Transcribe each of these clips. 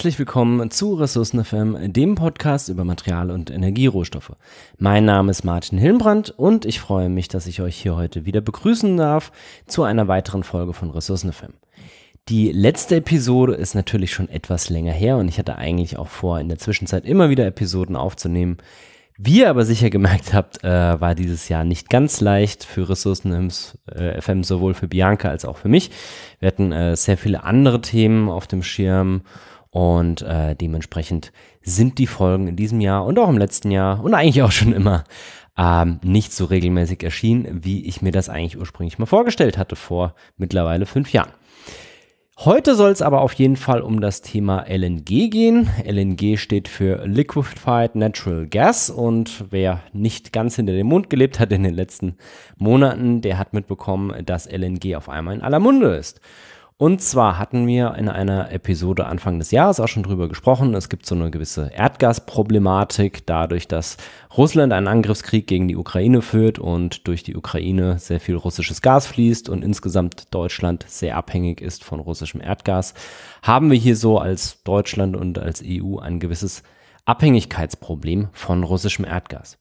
herzlich willkommen zu Ressourcen FM, dem Podcast über Material- und Energierohstoffe. Mein Name ist Martin Hilmbrand und ich freue mich, dass ich euch hier heute wieder begrüßen darf zu einer weiteren Folge von Ressourcen FM. Die letzte Episode ist natürlich schon etwas länger her und ich hatte eigentlich auch vor, in der Zwischenzeit immer wieder Episoden aufzunehmen. Wie ihr aber sicher gemerkt habt, äh, war dieses Jahr nicht ganz leicht für Ressourcen FM, äh, sowohl für Bianca als auch für mich. Wir hatten äh, sehr viele andere Themen auf dem Schirm und äh, dementsprechend sind die Folgen in diesem Jahr und auch im letzten Jahr und eigentlich auch schon immer ähm, nicht so regelmäßig erschienen, wie ich mir das eigentlich ursprünglich mal vorgestellt hatte, vor mittlerweile fünf Jahren. Heute soll es aber auf jeden Fall um das Thema LNG gehen. LNG steht für Liquefied Natural Gas und wer nicht ganz hinter dem Mond gelebt hat in den letzten Monaten, der hat mitbekommen, dass LNG auf einmal in aller Munde ist. Und zwar hatten wir in einer Episode Anfang des Jahres auch schon drüber gesprochen. Es gibt so eine gewisse Erdgasproblematik, dadurch, dass Russland einen Angriffskrieg gegen die Ukraine führt und durch die Ukraine sehr viel russisches Gas fließt und insgesamt Deutschland sehr abhängig ist von russischem Erdgas, haben wir hier so als Deutschland und als EU ein gewisses Abhängigkeitsproblem von russischem Erdgas.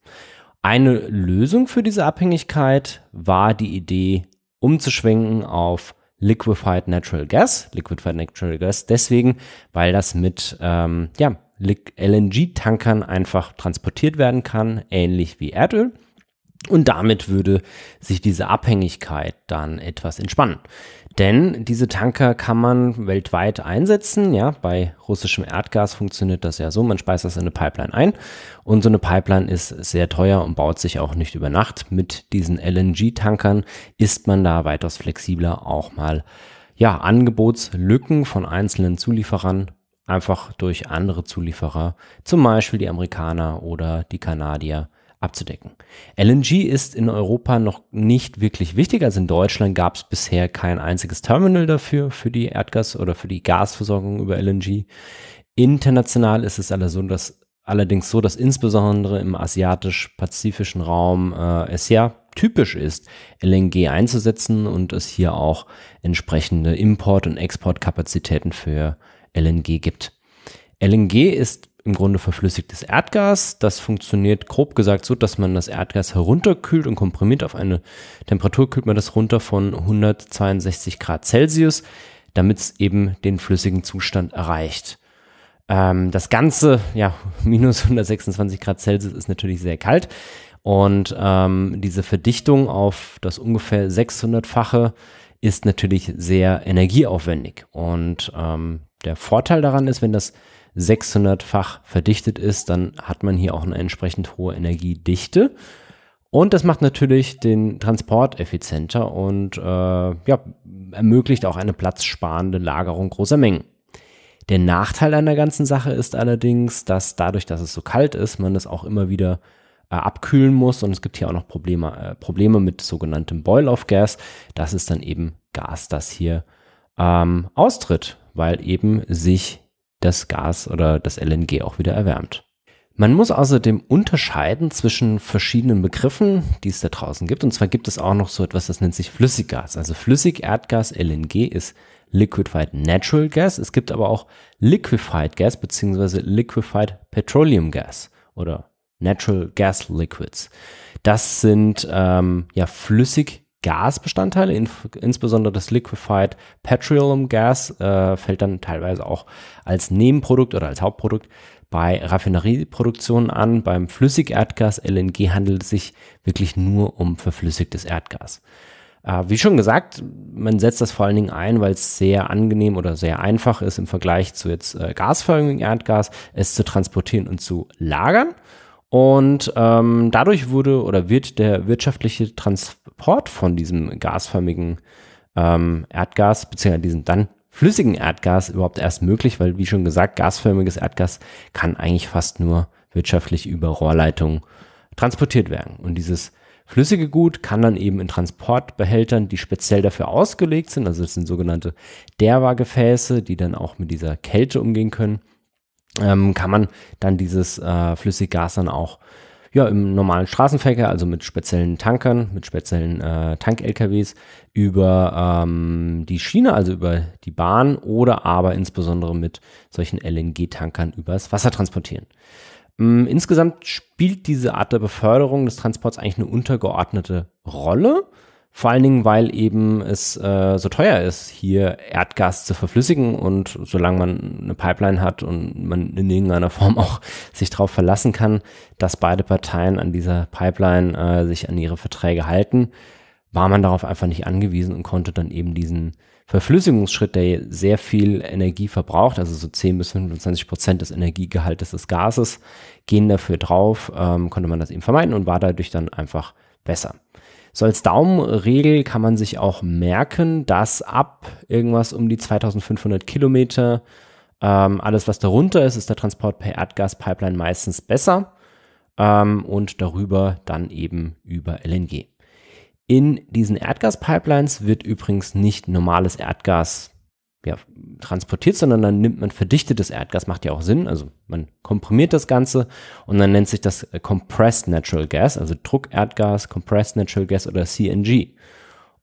Eine Lösung für diese Abhängigkeit war die Idee, umzuschwenken auf Liquefied Natural Gas. Liquefied Natural Gas deswegen, weil das mit ähm, ja, LNG-Tankern einfach transportiert werden kann, ähnlich wie Erdöl. Und damit würde sich diese Abhängigkeit dann etwas entspannen. Denn diese Tanker kann man weltweit einsetzen. Ja, bei russischem Erdgas funktioniert das ja so. Man speist das in eine Pipeline ein. Und so eine Pipeline ist sehr teuer und baut sich auch nicht über Nacht. Mit diesen LNG-Tankern ist man da weitaus flexibler auch mal ja, Angebotslücken von einzelnen Zulieferern einfach durch andere Zulieferer, zum Beispiel die Amerikaner oder die Kanadier, abzudecken. LNG ist in Europa noch nicht wirklich wichtig. Also in Deutschland gab es bisher kein einziges Terminal dafür, für die Erdgas- oder für die Gasversorgung über LNG. International ist es also dass, allerdings so, dass insbesondere im asiatisch-pazifischen Raum äh, es ja typisch ist, LNG einzusetzen und es hier auch entsprechende Import- und Exportkapazitäten für LNG gibt. LNG ist im Grunde verflüssigtes Erdgas. Das funktioniert grob gesagt so, dass man das Erdgas herunterkühlt und komprimiert auf eine Temperatur, kühlt man das runter von 162 Grad Celsius, damit es eben den flüssigen Zustand erreicht. Ähm, das Ganze, ja, minus 126 Grad Celsius ist natürlich sehr kalt. Und ähm, diese Verdichtung auf das ungefähr 600-fache ist natürlich sehr energieaufwendig. Und ähm, der Vorteil daran ist, wenn das 600-fach verdichtet ist, dann hat man hier auch eine entsprechend hohe Energiedichte. Und das macht natürlich den Transport effizienter und äh, ja, ermöglicht auch eine platzsparende Lagerung großer Mengen. Der Nachteil an der ganzen Sache ist allerdings, dass dadurch, dass es so kalt ist, man es auch immer wieder äh, abkühlen muss und es gibt hier auch noch Probleme, äh, Probleme mit sogenanntem Boil-off-Gas. Das ist dann eben Gas, das hier ähm, austritt, weil eben sich das Gas oder das LNG auch wieder erwärmt. Man muss außerdem unterscheiden zwischen verschiedenen Begriffen, die es da draußen gibt. Und zwar gibt es auch noch so etwas, das nennt sich Flüssiggas. Also Flüssigerdgas, LNG, ist Liquefied Natural Gas. Es gibt aber auch Liquefied Gas beziehungsweise Liquefied Petroleum Gas oder Natural Gas Liquids. Das sind ähm, ja flüssig Gasbestandteile, insbesondere das Liquefied Petroleum Gas äh, fällt dann teilweise auch als Nebenprodukt oder als Hauptprodukt bei Raffinerieproduktionen an. Beim Flüssigerdgas LNG handelt es sich wirklich nur um verflüssigtes Erdgas. Äh, wie schon gesagt, man setzt das vor allen Dingen ein, weil es sehr angenehm oder sehr einfach ist im Vergleich zu jetzt äh, gasförmigem Erdgas, es zu transportieren und zu lagern. Und ähm, dadurch wurde oder wird der wirtschaftliche Transport von diesem gasförmigen ähm, Erdgas, beziehungsweise diesem dann flüssigen Erdgas überhaupt erst möglich, weil wie schon gesagt, gasförmiges Erdgas kann eigentlich fast nur wirtschaftlich über Rohrleitungen transportiert werden. Und dieses flüssige Gut kann dann eben in Transportbehältern, die speziell dafür ausgelegt sind, also es sind sogenannte Derwa-Gefäße, die dann auch mit dieser Kälte umgehen können, ähm, kann man dann dieses äh, Flüssiggas dann auch ja, im normalen Straßenverkehr, also mit speziellen Tankern, mit speziellen äh, Tank-LKWs, über ähm, die Schiene, also über die Bahn oder aber insbesondere mit solchen LNG-Tankern übers Wasser transportieren. Ähm, insgesamt spielt diese Art der Beförderung des Transports eigentlich eine untergeordnete Rolle. Vor allen Dingen, weil eben es äh, so teuer ist, hier Erdgas zu verflüssigen und solange man eine Pipeline hat und man in irgendeiner Form auch sich darauf verlassen kann, dass beide Parteien an dieser Pipeline äh, sich an ihre Verträge halten, war man darauf einfach nicht angewiesen und konnte dann eben diesen Verflüssigungsschritt, der sehr viel Energie verbraucht, also so 10 bis 25 Prozent des Energiegehaltes des Gases, gehen dafür drauf, ähm, konnte man das eben vermeiden und war dadurch dann einfach besser. So als Daumenregel kann man sich auch merken, dass ab irgendwas um die 2500 Kilometer ähm, alles, was darunter ist, ist der Transport per Erdgaspipeline meistens besser ähm, und darüber dann eben über LNG. In diesen Erdgaspipelines wird übrigens nicht normales Erdgas ja, transportiert, sondern dann nimmt man verdichtetes Erdgas, macht ja auch Sinn. Also man komprimiert das Ganze und dann nennt sich das äh, Compressed Natural Gas, also Druckerdgas, Compressed Natural Gas oder CNG.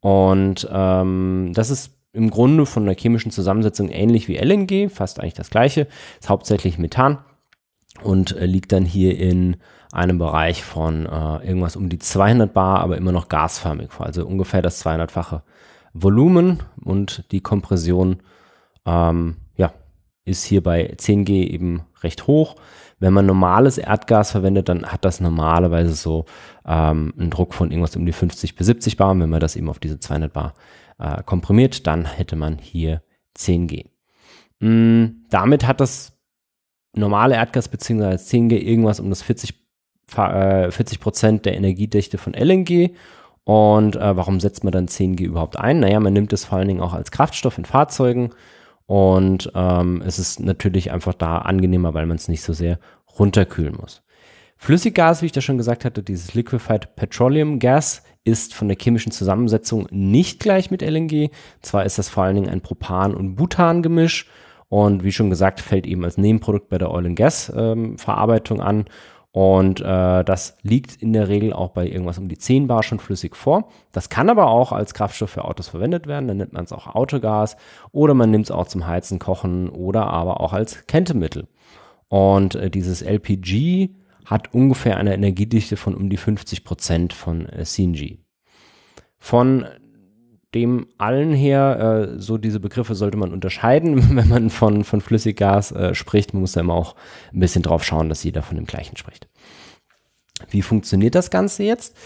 Und ähm, das ist im Grunde von der chemischen Zusammensetzung ähnlich wie LNG, fast eigentlich das gleiche. Ist hauptsächlich Methan und äh, liegt dann hier in einem Bereich von äh, irgendwas um die 200 Bar, aber immer noch gasförmig, also ungefähr das 200-fache Volumen und die Kompression ähm, ja, ist hier bei 10G eben recht hoch. Wenn man normales Erdgas verwendet, dann hat das normalerweise so ähm, einen Druck von irgendwas um die 50 bis 70 Bar. Und wenn man das eben auf diese 200 Bar äh, komprimiert, dann hätte man hier 10G. Mm, damit hat das normale Erdgas bzw. 10G irgendwas um das 40, äh, 40 der Energiedichte von LNG und äh, warum setzt man dann 10G überhaupt ein? Naja, man nimmt es vor allen Dingen auch als Kraftstoff in Fahrzeugen. Und ähm, es ist natürlich einfach da angenehmer, weil man es nicht so sehr runterkühlen muss. Flüssiggas, wie ich da schon gesagt hatte, dieses Liquefied Petroleum Gas ist von der chemischen Zusammensetzung nicht gleich mit LNG. Zwar ist das vor allen Dingen ein Propan- und Butan-Gemisch und wie schon gesagt, fällt eben als Nebenprodukt bei der Oil- and Gas-Verarbeitung ähm, an und äh, das liegt in der Regel auch bei irgendwas um die 10 Bar schon flüssig vor. Das kann aber auch als Kraftstoff für Autos verwendet werden. Dann nimmt man es auch Autogas oder man nimmt es auch zum Heizen, Kochen oder aber auch als Kentemittel. Und äh, dieses LPG hat ungefähr eine Energiedichte von um die 50 Prozent von äh, CNG. Von dem allen her, äh, so diese Begriffe sollte man unterscheiden, wenn man von, von Flüssiggas äh, spricht. Man muss ja immer auch ein bisschen drauf schauen, dass jeder von dem gleichen spricht. Wie funktioniert das Ganze jetzt?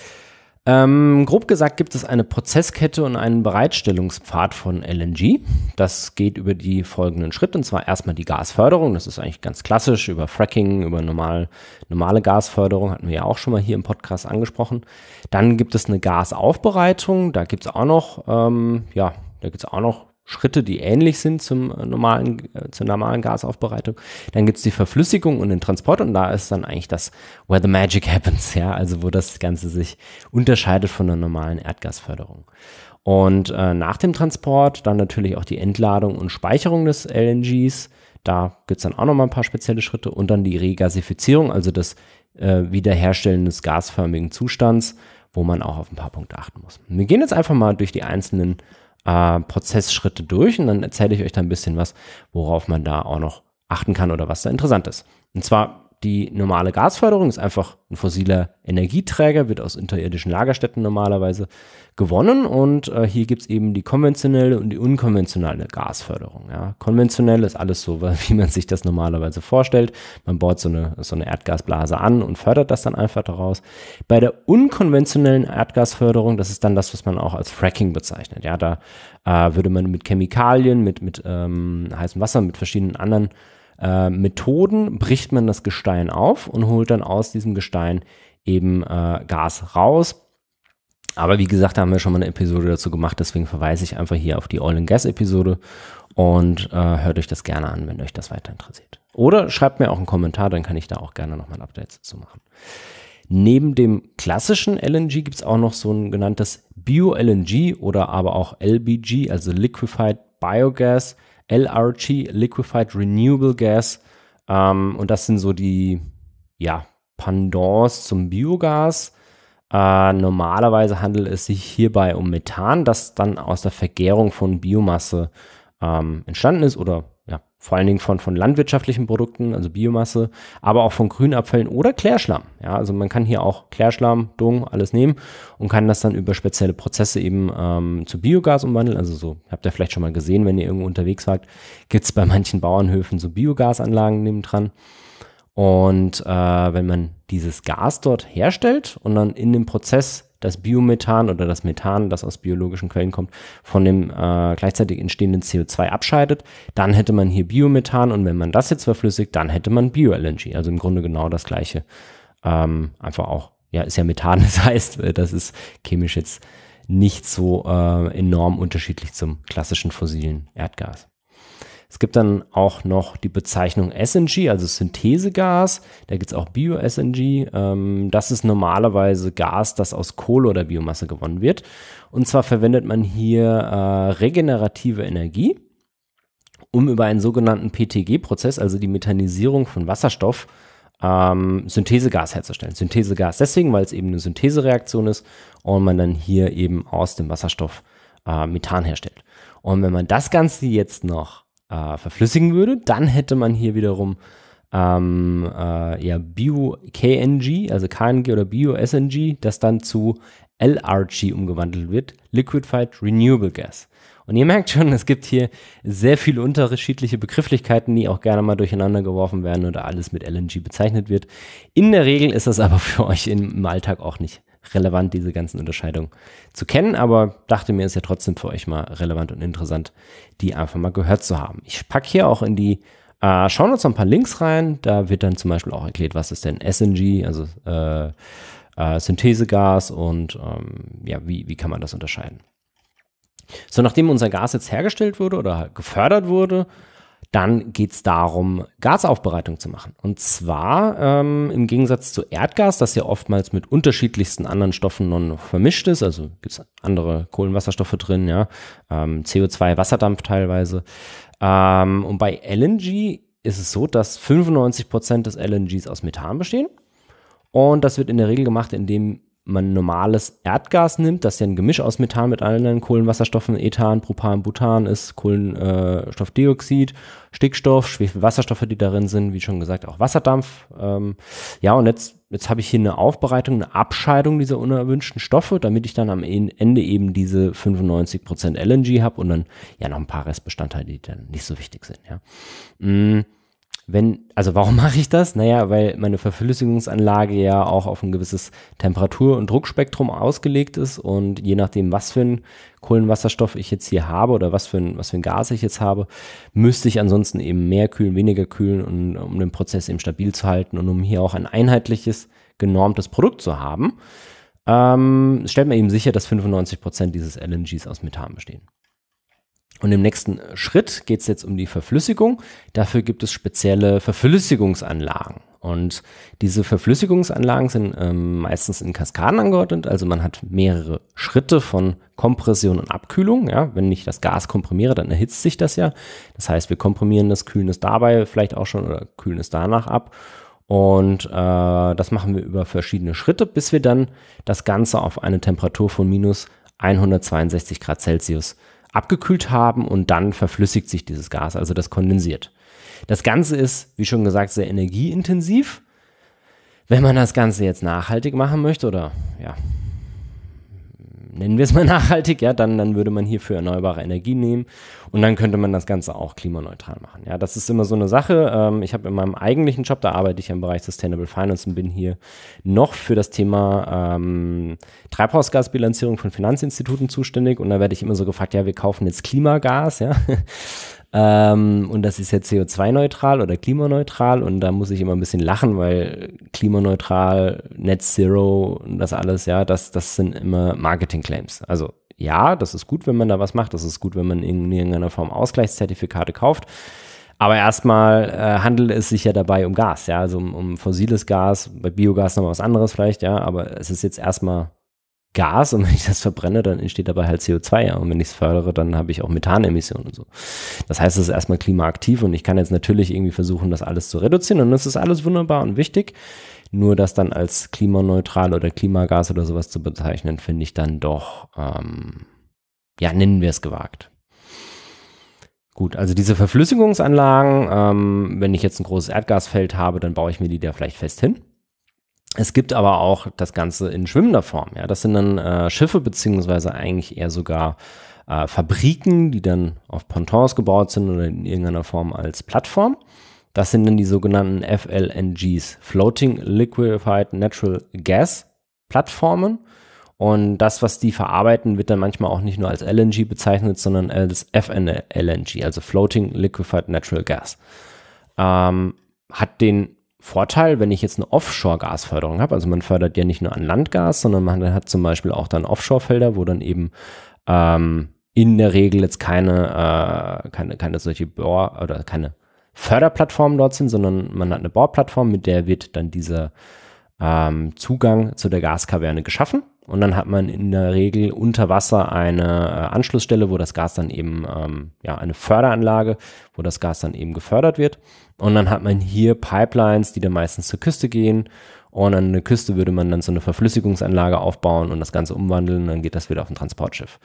Ähm, grob gesagt gibt es eine Prozesskette und einen Bereitstellungspfad von LNG. Das geht über die folgenden Schritte, und zwar erstmal die Gasförderung. Das ist eigentlich ganz klassisch über Fracking, über normal, normale Gasförderung, hatten wir ja auch schon mal hier im Podcast angesprochen. Dann gibt es eine Gasaufbereitung, da gibt es auch noch, ähm, ja, da gibt es auch noch Schritte, die ähnlich sind zum äh, normalen, äh, zur normalen Gasaufbereitung. Dann gibt es die Verflüssigung und den Transport und da ist dann eigentlich das, where the magic happens, ja, also wo das Ganze sich unterscheidet von der normalen Erdgasförderung. Und äh, nach dem Transport dann natürlich auch die Entladung und Speicherung des LNGs. Da gibt es dann auch nochmal ein paar spezielle Schritte und dann die Regasifizierung, also das äh, Wiederherstellen des gasförmigen Zustands, wo man auch auf ein paar Punkte achten muss. Wir gehen jetzt einfach mal durch die einzelnen äh, Prozessschritte durch und dann erzähle ich euch da ein bisschen was, worauf man da auch noch achten kann oder was da interessant ist. Und zwar die normale Gasförderung ist einfach ein fossiler Energieträger, wird aus unterirdischen Lagerstätten normalerweise gewonnen. Und äh, hier gibt es eben die konventionelle und die unkonventionelle Gasförderung. Ja. Konventionell ist alles so, wie man sich das normalerweise vorstellt. Man bohrt so eine, so eine Erdgasblase an und fördert das dann einfach daraus. Bei der unkonventionellen Erdgasförderung, das ist dann das, was man auch als Fracking bezeichnet. Ja, da äh, würde man mit Chemikalien, mit, mit ähm, heißem Wasser, mit verschiedenen anderen äh, Methoden bricht man das Gestein auf und holt dann aus diesem Gestein eben äh, Gas raus. Aber wie gesagt, da haben wir schon mal eine Episode dazu gemacht, deswegen verweise ich einfach hier auf die Oil and Gas Episode und äh, hört euch das gerne an, wenn euch das weiter interessiert. Oder schreibt mir auch einen Kommentar, dann kann ich da auch gerne nochmal ein Update dazu machen. Neben dem klassischen LNG gibt es auch noch so ein genanntes Bio-LNG oder aber auch LBG, also Liquefied Biogas. LRG, Liquefied Renewable Gas. Ähm, und das sind so die ja, Pendants zum Biogas. Äh, normalerweise handelt es sich hierbei um Methan, das dann aus der Vergärung von Biomasse ähm, entstanden ist oder vor allen Dingen von, von landwirtschaftlichen Produkten, also Biomasse, aber auch von Grünabfällen oder Klärschlamm. Ja, also man kann hier auch Klärschlamm, Dung, alles nehmen und kann das dann über spezielle Prozesse eben ähm, zu Biogas umwandeln. Also so, habt ihr vielleicht schon mal gesehen, wenn ihr irgendwo unterwegs wart, es bei manchen Bauernhöfen so Biogasanlagen neben dran. Und äh, wenn man dieses Gas dort herstellt und dann in dem Prozess das Biomethan oder das Methan, das aus biologischen Quellen kommt, von dem äh, gleichzeitig entstehenden CO2 abscheidet, dann hätte man hier Biomethan und wenn man das jetzt verflüssigt, dann hätte man Bio-LNG. Also im Grunde genau das gleiche. Ähm, einfach auch, ja, ist ja Methan, das heißt, äh, das ist chemisch jetzt nicht so äh, enorm unterschiedlich zum klassischen fossilen Erdgas. Es gibt dann auch noch die Bezeichnung SNG, also Synthesegas. Da gibt es auch Bio-SNG. Ähm, das ist normalerweise Gas, das aus Kohle oder Biomasse gewonnen wird. Und zwar verwendet man hier äh, regenerative Energie, um über einen sogenannten PTG-Prozess, also die Methanisierung von Wasserstoff, ähm, Synthesegas herzustellen. Synthesegas deswegen, weil es eben eine Synthesereaktion ist und man dann hier eben aus dem Wasserstoff äh, Methan herstellt. Und wenn man das Ganze jetzt noch äh, verflüssigen würde, dann hätte man hier wiederum ähm, äh, ja, Bio-KNG, also KNG oder Bio-SNG, das dann zu LRG umgewandelt wird, Liquidified Renewable Gas. Und ihr merkt schon, es gibt hier sehr viele unterschiedliche Begrifflichkeiten, die auch gerne mal durcheinander geworfen werden oder alles mit LNG bezeichnet wird. In der Regel ist das aber für euch im Alltag auch nicht relevant, diese ganzen Unterscheidungen zu kennen, aber dachte mir, ist ja trotzdem für euch mal relevant und interessant, die einfach mal gehört zu haben. Ich packe hier auch in die äh, Schauen uns ein paar Links rein, da wird dann zum Beispiel auch erklärt, was ist denn SNG, also äh, äh, Synthesegas und ähm, ja, wie, wie kann man das unterscheiden. So, nachdem unser Gas jetzt hergestellt wurde oder gefördert wurde, dann geht es darum, Gasaufbereitung zu machen. Und zwar ähm, im Gegensatz zu Erdgas, das ja oftmals mit unterschiedlichsten anderen Stoffen noch vermischt ist, also gibt es andere Kohlenwasserstoffe drin, ja, ähm, CO2, Wasserdampf teilweise. Ähm, und bei LNG ist es so, dass 95 Prozent des LNGs aus Methan bestehen. Und das wird in der Regel gemacht, indem man normales Erdgas nimmt, das ja ein Gemisch aus Methan mit anderen Kohlenwasserstoffen, Ethan, Propan, Butan ist, Kohlenstoffdioxid, äh, Stickstoff, Schwefelwasserstoffe, die darin sind, wie schon gesagt, auch Wasserdampf. Ähm, ja, und jetzt, jetzt habe ich hier eine Aufbereitung, eine Abscheidung dieser unerwünschten Stoffe, damit ich dann am Ende eben diese 95% LNG habe und dann ja noch ein paar Restbestandteile, die dann nicht so wichtig sind. Ja. Mm wenn, also warum mache ich das? Naja, weil meine Verflüssigungsanlage ja auch auf ein gewisses Temperatur- und Druckspektrum ausgelegt ist und je nachdem, was für ein Kohlenwasserstoff ich jetzt hier habe oder was für ein, was für ein Gas ich jetzt habe, müsste ich ansonsten eben mehr kühlen, weniger kühlen, und, um den Prozess eben stabil zu halten und um hier auch ein einheitliches, genormtes Produkt zu haben, ähm, stellt man eben sicher, dass 95% dieses LNGs aus Methan bestehen. Und im nächsten äh, Schritt geht es jetzt um die Verflüssigung. Dafür gibt es spezielle Verflüssigungsanlagen. Und diese Verflüssigungsanlagen sind ähm, meistens in Kaskaden angeordnet. Also man hat mehrere Schritte von Kompression und Abkühlung. Ja? Wenn ich das Gas komprimiere, dann erhitzt sich das ja. Das heißt, wir komprimieren das, kühlen es dabei vielleicht auch schon oder kühlen es danach ab. Und äh, das machen wir über verschiedene Schritte, bis wir dann das Ganze auf eine Temperatur von minus 162 Grad Celsius abgekühlt haben und dann verflüssigt sich dieses Gas, also das kondensiert. Das Ganze ist, wie schon gesagt, sehr energieintensiv. Wenn man das Ganze jetzt nachhaltig machen möchte oder ja, nennen wir es mal nachhaltig, ja, dann, dann würde man hierfür erneuerbare Energie nehmen und dann könnte man das Ganze auch klimaneutral machen. Ja, das ist immer so eine Sache. Ähm, ich habe in meinem eigentlichen Job, da arbeite ich im Bereich Sustainable Finance und bin hier noch für das Thema ähm, Treibhausgasbilanzierung von Finanzinstituten zuständig und da werde ich immer so gefragt, ja, wir kaufen jetzt Klimagas, ja. Ähm, und das ist jetzt CO2-neutral oder klimaneutral. Und da muss ich immer ein bisschen lachen, weil klimaneutral, Net Zero und das alles, ja, das, das sind immer Marketing-Claims. Also ja, das ist gut, wenn man da was macht. Das ist gut, wenn man in irgendeiner Form Ausgleichszertifikate kauft. Aber erstmal äh, handelt es sich ja dabei um Gas, ja, also um, um fossiles Gas, bei Biogas nochmal was anderes vielleicht, ja, aber es ist jetzt erstmal Gas und wenn ich das verbrenne, dann entsteht dabei halt CO2. Ja. Und wenn ich es fördere, dann habe ich auch Methanemissionen und so. Das heißt, es ist erstmal klimaaktiv und ich kann jetzt natürlich irgendwie versuchen, das alles zu reduzieren und das ist alles wunderbar und wichtig. Nur das dann als klimaneutral oder Klimagas oder sowas zu bezeichnen, finde ich dann doch, ähm, ja, nennen wir es gewagt. Gut, also diese Verflüssigungsanlagen, ähm, wenn ich jetzt ein großes Erdgasfeld habe, dann baue ich mir die da vielleicht fest hin es gibt aber auch das Ganze in schwimmender Form. Ja, das sind dann äh, Schiffe beziehungsweise eigentlich eher sogar äh, Fabriken, die dann auf Pontons gebaut sind oder in irgendeiner Form als Plattform. Das sind dann die sogenannten FLNGs, Floating Liquefied Natural Gas Plattformen. Und das, was die verarbeiten, wird dann manchmal auch nicht nur als LNG bezeichnet, sondern als FNLNG, also Floating Liquefied Natural Gas. Ähm, hat den Vorteil, wenn ich jetzt eine Offshore-Gasförderung habe, also man fördert ja nicht nur an Landgas, sondern man hat zum Beispiel auch dann Offshore-Felder, wo dann eben ähm, in der Regel jetzt keine, äh, keine, keine solche Bohr- oder keine Förderplattformen dort sind, sondern man hat eine Bohrplattform, mit der wird dann dieser ähm, Zugang zu der Gaskaverne geschaffen. Und dann hat man in der Regel unter Wasser eine äh, Anschlussstelle, wo das Gas dann eben, ähm, ja, eine Förderanlage, wo das Gas dann eben gefördert wird. Und dann hat man hier Pipelines, die dann meistens zur Küste gehen. Und an der Küste würde man dann so eine Verflüssigungsanlage aufbauen und das Ganze umwandeln. Dann geht das wieder auf ein Transportschiff.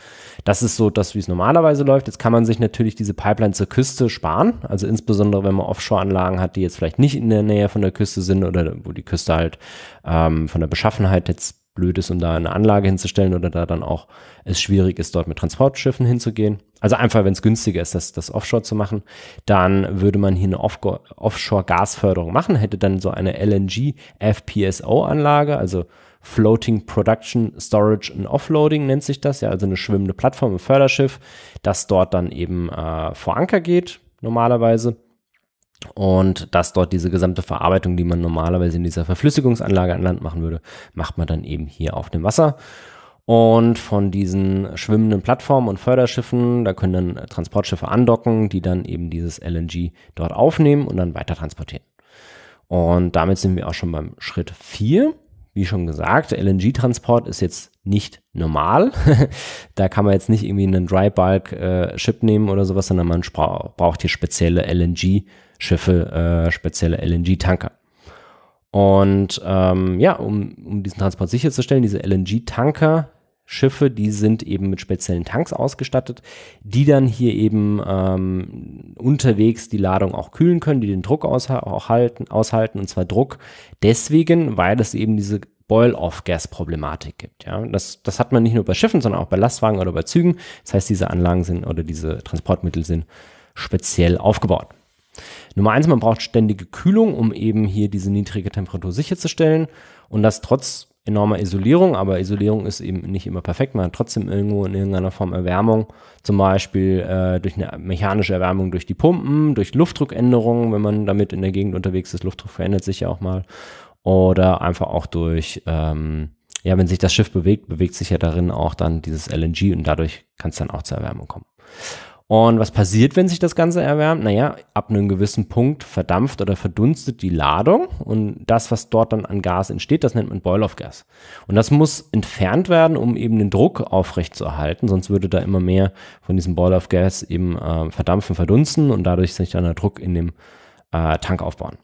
Das ist so das, wie es normalerweise läuft. Jetzt kann man sich natürlich diese Pipeline zur Küste sparen. Also insbesondere, wenn man Offshore-Anlagen hat, die jetzt vielleicht nicht in der Nähe von der Küste sind oder wo die Küste halt ähm, von der Beschaffenheit jetzt blöd ist, um da eine Anlage hinzustellen oder da dann auch es schwierig ist, dort mit Transportschiffen hinzugehen. Also einfach, wenn es günstiger ist, das, das Offshore zu machen, dann würde man hier eine Off Offshore-Gasförderung machen, hätte dann so eine LNG-FPSO-Anlage, also Floating Production Storage and Offloading nennt sich das, ja, also eine schwimmende Plattform, ein Förderschiff, das dort dann eben äh, vor Anker geht, normalerweise und dass dort diese gesamte Verarbeitung, die man normalerweise in dieser Verflüssigungsanlage an Land machen würde, macht man dann eben hier auf dem Wasser. Und von diesen schwimmenden Plattformen und Förderschiffen, da können dann Transportschiffe andocken, die dann eben dieses LNG dort aufnehmen und dann weiter transportieren. Und damit sind wir auch schon beim Schritt 4. Wie schon gesagt, LNG-Transport ist jetzt nicht normal. da kann man jetzt nicht irgendwie einen Dry Bulk äh, Ship nehmen oder sowas, sondern man braucht hier spezielle LNG Schiffe, äh, spezielle LNG-Tanker. Und ähm, ja, um, um diesen Transport sicherzustellen, diese LNG-Tanker, Schiffe, die sind eben mit speziellen Tanks ausgestattet, die dann hier eben ähm, unterwegs die Ladung auch kühlen können, die den Druck ausha auch halten, aushalten, und zwar Druck deswegen, weil es eben diese Boil-off-Gas-Problematik gibt. Ja? Das, das hat man nicht nur bei Schiffen, sondern auch bei Lastwagen oder bei Zügen. Das heißt, diese Anlagen sind oder diese Transportmittel sind speziell aufgebaut. Nummer eins, man braucht ständige Kühlung, um eben hier diese niedrige Temperatur sicherzustellen und das trotz enormer Isolierung, aber Isolierung ist eben nicht immer perfekt, man hat trotzdem irgendwo in irgendeiner Form Erwärmung, zum Beispiel äh, durch eine mechanische Erwärmung durch die Pumpen, durch Luftdruckänderungen, wenn man damit in der Gegend unterwegs ist, Luftdruck verändert sich ja auch mal, oder einfach auch durch, ähm, ja, wenn sich das Schiff bewegt, bewegt sich ja darin auch dann dieses LNG und dadurch kann es dann auch zur Erwärmung kommen. Und was passiert, wenn sich das Ganze erwärmt? Naja, ab einem gewissen Punkt verdampft oder verdunstet die Ladung und das, was dort dann an Gas entsteht, das nennt man Boil-off-Gas. Und das muss entfernt werden, um eben den Druck aufrechtzuerhalten, sonst würde da immer mehr von diesem Boil-off-Gas eben äh, verdampfen, verdunsten und dadurch sich dann der Druck in dem äh, Tank aufbauen.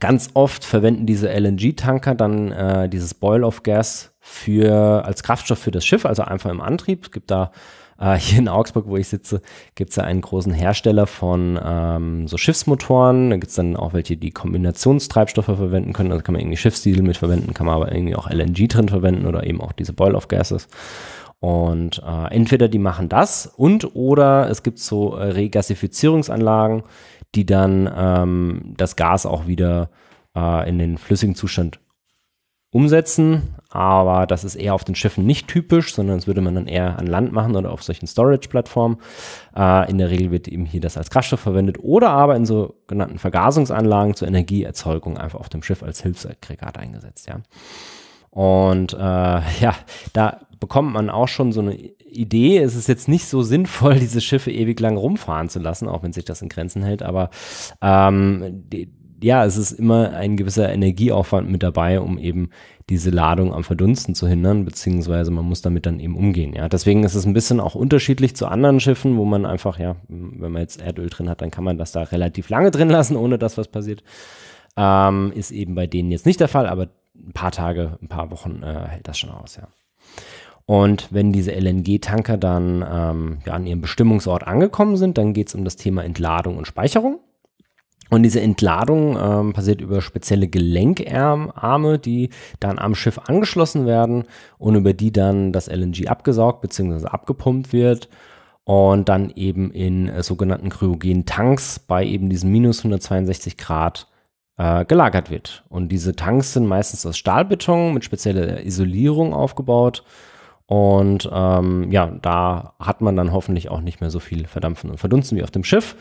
Ganz oft verwenden diese LNG-Tanker dann äh, dieses Boil-off-Gas für als Kraftstoff für das Schiff, also einfach im Antrieb. Es gibt da äh, hier in Augsburg, wo ich sitze, gibt es ja einen großen Hersteller von ähm, so Schiffsmotoren. Da gibt es dann auch welche, die Kombinationstreibstoffe verwenden können. Also kann man irgendwie Schiffsdiesel mit verwenden, kann man aber irgendwie auch LNG drin verwenden oder eben auch diese Boil-off-Gases. Und äh, entweder die machen das und oder es gibt so äh, Regasifizierungsanlagen, die dann ähm, das Gas auch wieder äh, in den flüssigen Zustand umsetzen, aber das ist eher auf den Schiffen nicht typisch, sondern das würde man dann eher an Land machen oder auf solchen Storage-Plattformen. Äh, in der Regel wird eben hier das als Kraftstoff verwendet oder aber in sogenannten Vergasungsanlagen zur Energieerzeugung einfach auf dem Schiff als Hilfsaggregat eingesetzt. Ja. Und äh, ja, da bekommt man auch schon so eine Idee. Es ist jetzt nicht so sinnvoll, diese Schiffe ewig lang rumfahren zu lassen, auch wenn sich das in Grenzen hält, aber ähm, die, ja, es ist immer ein gewisser Energieaufwand mit dabei, um eben diese Ladung am Verdunsten zu hindern, beziehungsweise man muss damit dann eben umgehen. Ja, deswegen ist es ein bisschen auch unterschiedlich zu anderen Schiffen, wo man einfach, ja, wenn man jetzt Erdöl drin hat, dann kann man das da relativ lange drin lassen, ohne dass was passiert. Ähm, ist eben bei denen jetzt nicht der Fall, aber ein paar Tage, ein paar Wochen äh, hält das schon aus, ja. Und wenn diese LNG-Tanker dann ähm, ja, an ihrem Bestimmungsort angekommen sind, dann geht es um das Thema Entladung und Speicherung. Und diese Entladung ähm, passiert über spezielle Gelenkarme, die dann am Schiff angeschlossen werden und über die dann das LNG abgesaugt bzw. abgepumpt wird und dann eben in äh, sogenannten kryogenen Tanks bei eben diesen minus 162 Grad äh, gelagert wird. Und diese Tanks sind meistens aus Stahlbeton mit spezieller Isolierung aufgebaut. Und ähm, ja, da hat man dann hoffentlich auch nicht mehr so viel Verdampfen und Verdunsten wie auf dem Schiff.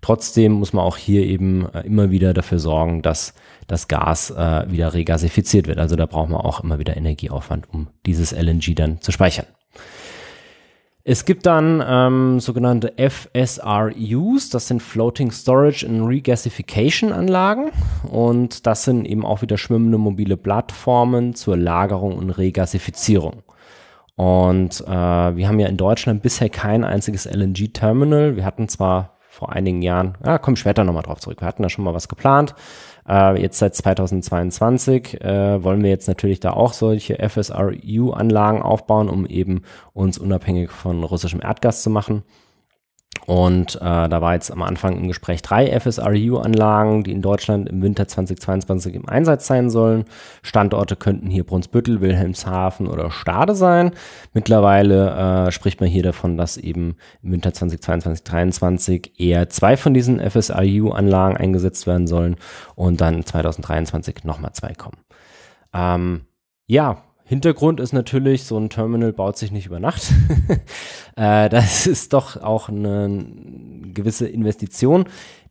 Trotzdem muss man auch hier eben äh, immer wieder dafür sorgen, dass das Gas äh, wieder regasifiziert wird. Also da braucht man auch immer wieder Energieaufwand, um dieses LNG dann zu speichern. Es gibt dann ähm, sogenannte FSRUs, das sind Floating Storage and Regasification Anlagen und das sind eben auch wieder schwimmende mobile Plattformen zur Lagerung und Regasifizierung. Und äh, wir haben ja in Deutschland bisher kein einziges LNG-Terminal. Wir hatten zwar vor einigen Jahren, ah, komm später nochmal drauf zurück, wir hatten da schon mal was geplant. Äh, jetzt seit 2022 äh, wollen wir jetzt natürlich da auch solche FSRU-Anlagen aufbauen, um eben uns unabhängig von russischem Erdgas zu machen. Und äh, da war jetzt am Anfang im Gespräch drei FSRU-Anlagen, die in Deutschland im Winter 2022 im Einsatz sein sollen. Standorte könnten hier Brunsbüttel, Wilhelmshaven oder Stade sein. Mittlerweile äh, spricht man hier davon, dass eben im Winter 2022, 2023 eher zwei von diesen FSRU-Anlagen eingesetzt werden sollen und dann 2023 nochmal zwei kommen. Ähm, ja, Hintergrund ist natürlich, so ein Terminal baut sich nicht über Nacht. Äh, das ist doch auch eine gewisse Investition,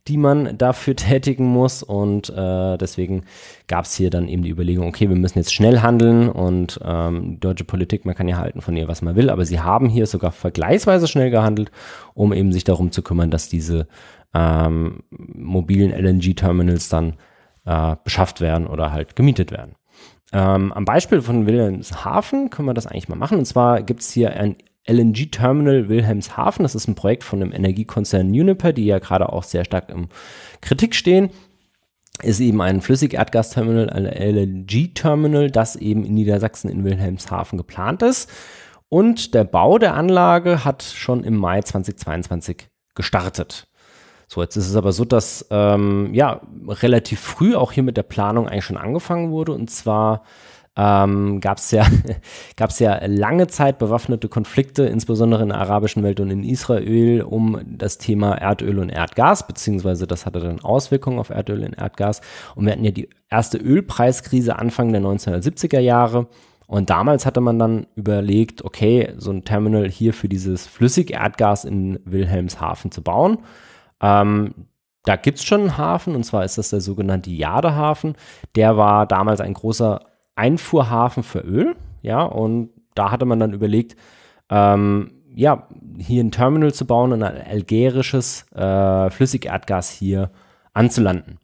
die man dafür tätigen muss. Und äh, deswegen gab es hier dann eben die Überlegung, okay, wir müssen jetzt schnell handeln und die ähm, deutsche Politik, man kann ja halten von ihr, was man will, aber sie haben hier sogar vergleichsweise schnell gehandelt, um eben sich darum zu kümmern, dass diese ähm, mobilen LNG-Terminals dann äh, beschafft werden oder halt gemietet werden. Ähm, am Beispiel von Wilhelmshaven können wir das eigentlich mal machen. Und zwar gibt es hier ein LNG-Terminal Wilhelmshaven. Das ist ein Projekt von dem Energiekonzern Uniper, die ja gerade auch sehr stark im Kritik stehen. Ist eben ein Flüssigerdgasterminal, ein LNG-Terminal, das eben in Niedersachsen in Wilhelmshaven geplant ist. Und der Bau der Anlage hat schon im Mai 2022 gestartet. So, jetzt ist es aber so, dass ähm, ja relativ früh auch hier mit der Planung eigentlich schon angefangen wurde und zwar ähm, gab es ja, gab's ja lange Zeit bewaffnete Konflikte, insbesondere in der arabischen Welt und in Israel, um das Thema Erdöl und Erdgas, beziehungsweise das hatte dann Auswirkungen auf Erdöl und Erdgas. Und wir hatten ja die erste Ölpreiskrise Anfang der 1970er Jahre. Und damals hatte man dann überlegt, okay, so ein Terminal hier für dieses Flüssigerdgas in Wilhelmshaven zu bauen. Ähm, da gibt es schon einen Hafen, und zwar ist das der sogenannte Jadehafen. Der war damals ein großer Einfuhrhafen für Öl, ja, und da hatte man dann überlegt, ähm, ja, hier ein Terminal zu bauen und ein algerisches äh, Flüssigerdgas hier anzulanden.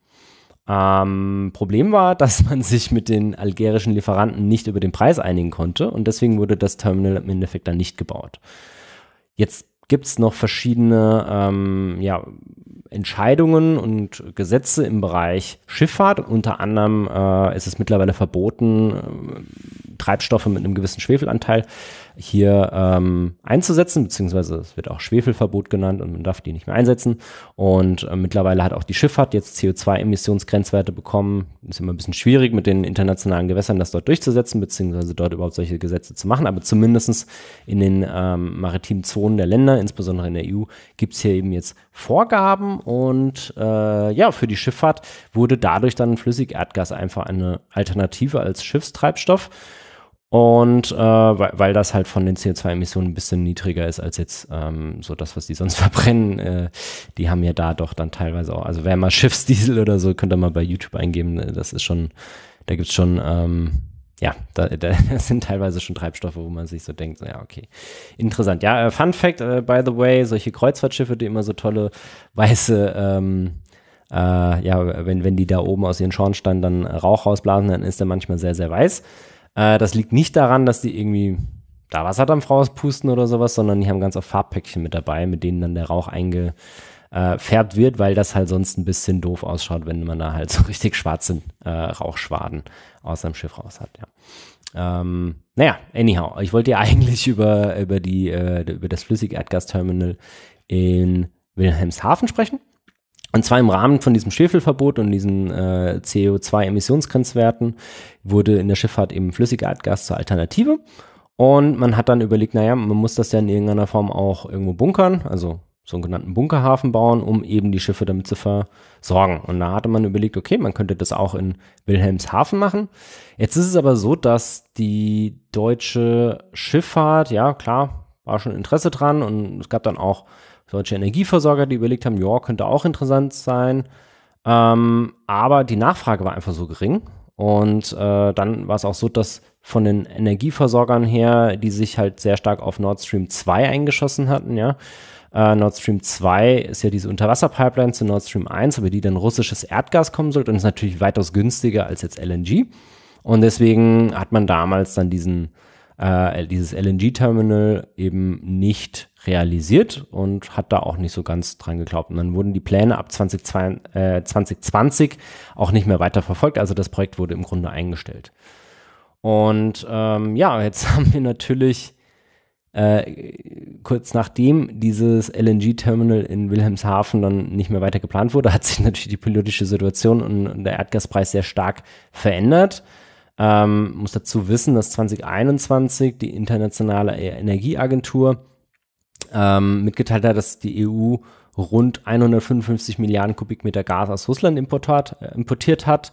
Ähm, Problem war, dass man sich mit den algerischen Lieferanten nicht über den Preis einigen konnte und deswegen wurde das Terminal im Endeffekt dann nicht gebaut. Jetzt gibt es noch verschiedene ähm, ja, Entscheidungen und Gesetze im Bereich Schifffahrt. Unter anderem äh, ist es mittlerweile verboten, äh, Treibstoffe mit einem gewissen Schwefelanteil äh, hier ähm, einzusetzen, beziehungsweise es wird auch Schwefelverbot genannt und man darf die nicht mehr einsetzen. Und äh, mittlerweile hat auch die Schifffahrt jetzt CO2-Emissionsgrenzwerte bekommen. Ist immer ein bisschen schwierig mit den internationalen Gewässern, das dort durchzusetzen, beziehungsweise dort überhaupt solche Gesetze zu machen. Aber zumindestens in den ähm, maritimen Zonen der Länder, insbesondere in der EU, gibt's hier eben jetzt Vorgaben und äh, ja, für die Schifffahrt wurde dadurch dann Flüssigerdgas einfach eine Alternative als Schiffstreibstoff. Und äh, weil, weil, das halt von den CO2-Emissionen ein bisschen niedriger ist als jetzt ähm, so das, was die sonst verbrennen. Äh, die haben ja da doch dann teilweise auch, also wer mal Schiffsdiesel oder so, könnt ihr mal bei YouTube eingeben. Äh, das ist schon, da gibt es schon, ähm, ja, da, da sind teilweise schon Treibstoffe, wo man sich so denkt, so, ja, okay, interessant. Ja, äh, Fun Fact, äh, by the way, solche Kreuzfahrtschiffe, die immer so tolle weiße, ähm, äh, ja, wenn, wenn die da oben aus ihren Schornsteinen dann Rauch rausblasen, dann ist der manchmal sehr, sehr weiß. Äh, das liegt nicht daran, dass die irgendwie da Wasser Wasserdampf rauspusten oder sowas, sondern die haben ganz oft Farbpäckchen mit dabei, mit denen dann der Rauch eingefärbt äh, wird, weil das halt sonst ein bisschen doof ausschaut, wenn man da halt so richtig schwarze äh, Rauchschwaden aus seinem Schiff raus hat, ja. Ähm, naja, anyhow, ich wollte ja eigentlich über, über, die, äh, über das Flüssigerdgasterminal in Wilhelmshaven sprechen. Und zwar im Rahmen von diesem Schwefelverbot und diesen äh, CO2-Emissionsgrenzwerten wurde in der Schifffahrt eben flüssiger Erdgas zur Alternative. Und man hat dann überlegt, naja, man muss das ja in irgendeiner Form auch irgendwo bunkern, also so einen genannten Bunkerhafen bauen, um eben die Schiffe damit zu versorgen. Und da hatte man überlegt, okay, man könnte das auch in Wilhelmshaven machen. Jetzt ist es aber so, dass die deutsche Schifffahrt, ja klar, war schon Interesse dran und es gab dann auch deutsche Energieversorger, die überlegt haben, ja, könnte auch interessant sein. Ähm, aber die Nachfrage war einfach so gering. Und äh, dann war es auch so, dass von den Energieversorgern her, die sich halt sehr stark auf Nord Stream 2 eingeschossen hatten, ja. Äh, Nord Stream 2 ist ja diese Unterwasserpipeline zu Nord Stream 1, über die dann russisches Erdgas kommen sollte und ist natürlich weitaus günstiger als jetzt LNG. Und deswegen hat man damals dann diesen äh, dieses LNG-Terminal eben nicht realisiert und hat da auch nicht so ganz dran geglaubt. Und dann wurden die Pläne ab 2022, äh, 2020 auch nicht mehr weiter verfolgt. Also das Projekt wurde im Grunde eingestellt. Und ähm, ja, jetzt haben wir natürlich äh, kurz nachdem dieses LNG-Terminal in Wilhelmshaven dann nicht mehr weiter geplant wurde, hat sich natürlich die politische Situation und der Erdgaspreis sehr stark verändert. Ähm, muss dazu wissen, dass 2021 die Internationale Energieagentur ähm, mitgeteilt hat, dass die EU rund 155 Milliarden Kubikmeter Gas aus Russland importiert, äh, importiert hat.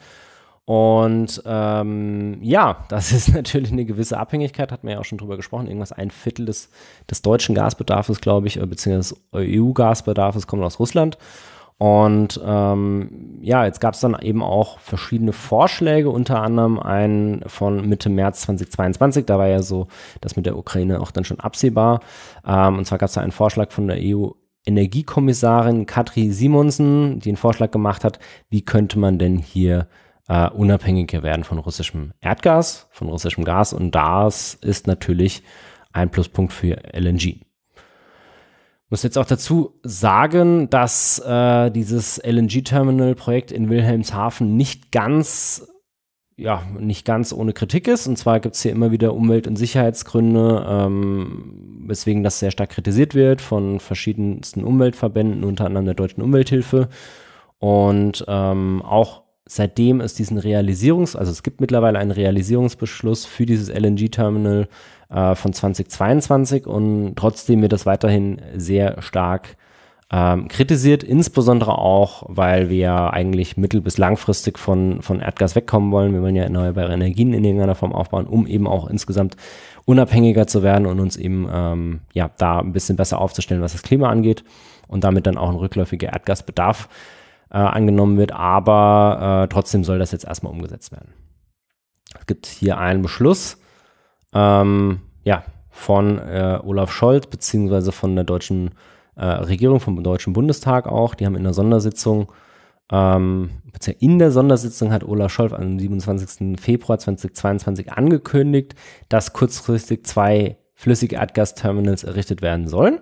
Und ähm, ja, das ist natürlich eine gewisse Abhängigkeit, hat man ja auch schon drüber gesprochen. Irgendwas ein Viertel des, des deutschen Gasbedarfs, glaube ich, äh, beziehungsweise des EU-Gasbedarfs kommt aus Russland. Und ähm, ja, jetzt gab es dann eben auch verschiedene Vorschläge, unter anderem einen von Mitte März 2022. Da war ja so das mit der Ukraine auch dann schon absehbar. Ähm, und zwar gab es da einen Vorschlag von der EU. Energiekommissarin Katri Simonsen, die einen Vorschlag gemacht hat, wie könnte man denn hier äh, unabhängiger werden von russischem Erdgas, von russischem Gas. Und das ist natürlich ein Pluspunkt für LNG muss jetzt auch dazu sagen, dass äh, dieses LNG-Terminal-Projekt in Wilhelmshaven nicht ganz ja, nicht ganz ohne Kritik ist. Und zwar gibt es hier immer wieder Umwelt- und Sicherheitsgründe, ähm, weswegen das sehr stark kritisiert wird von verschiedensten Umweltverbänden, unter anderem der Deutschen Umwelthilfe. Und ähm, auch seitdem es diesen Realisierungs-, also es gibt mittlerweile einen Realisierungsbeschluss für dieses LNG-Terminal, äh, von 2022 und trotzdem wird das weiterhin sehr stark ähm, kritisiert, insbesondere auch, weil wir eigentlich mittel- bis langfristig von, von Erdgas wegkommen wollen. Wir wollen ja erneuerbare Energien in irgendeiner Form aufbauen, um eben auch insgesamt unabhängiger zu werden und uns eben ähm, ja, da ein bisschen besser aufzustellen, was das Klima angeht und damit dann auch ein rückläufiger Erdgasbedarf äh, angenommen wird. Aber äh, trotzdem soll das jetzt erstmal umgesetzt werden. Es gibt hier einen Beschluss ähm, ja, von äh, Olaf Scholz beziehungsweise von der deutschen äh, Regierung, vom Deutschen Bundestag auch. Die haben in der Sondersitzung, ähm, in der Sondersitzung hat Olaf Scholz am 27. Februar 2022 angekündigt, dass kurzfristig zwei flüssige Erdgasterminals errichtet werden sollen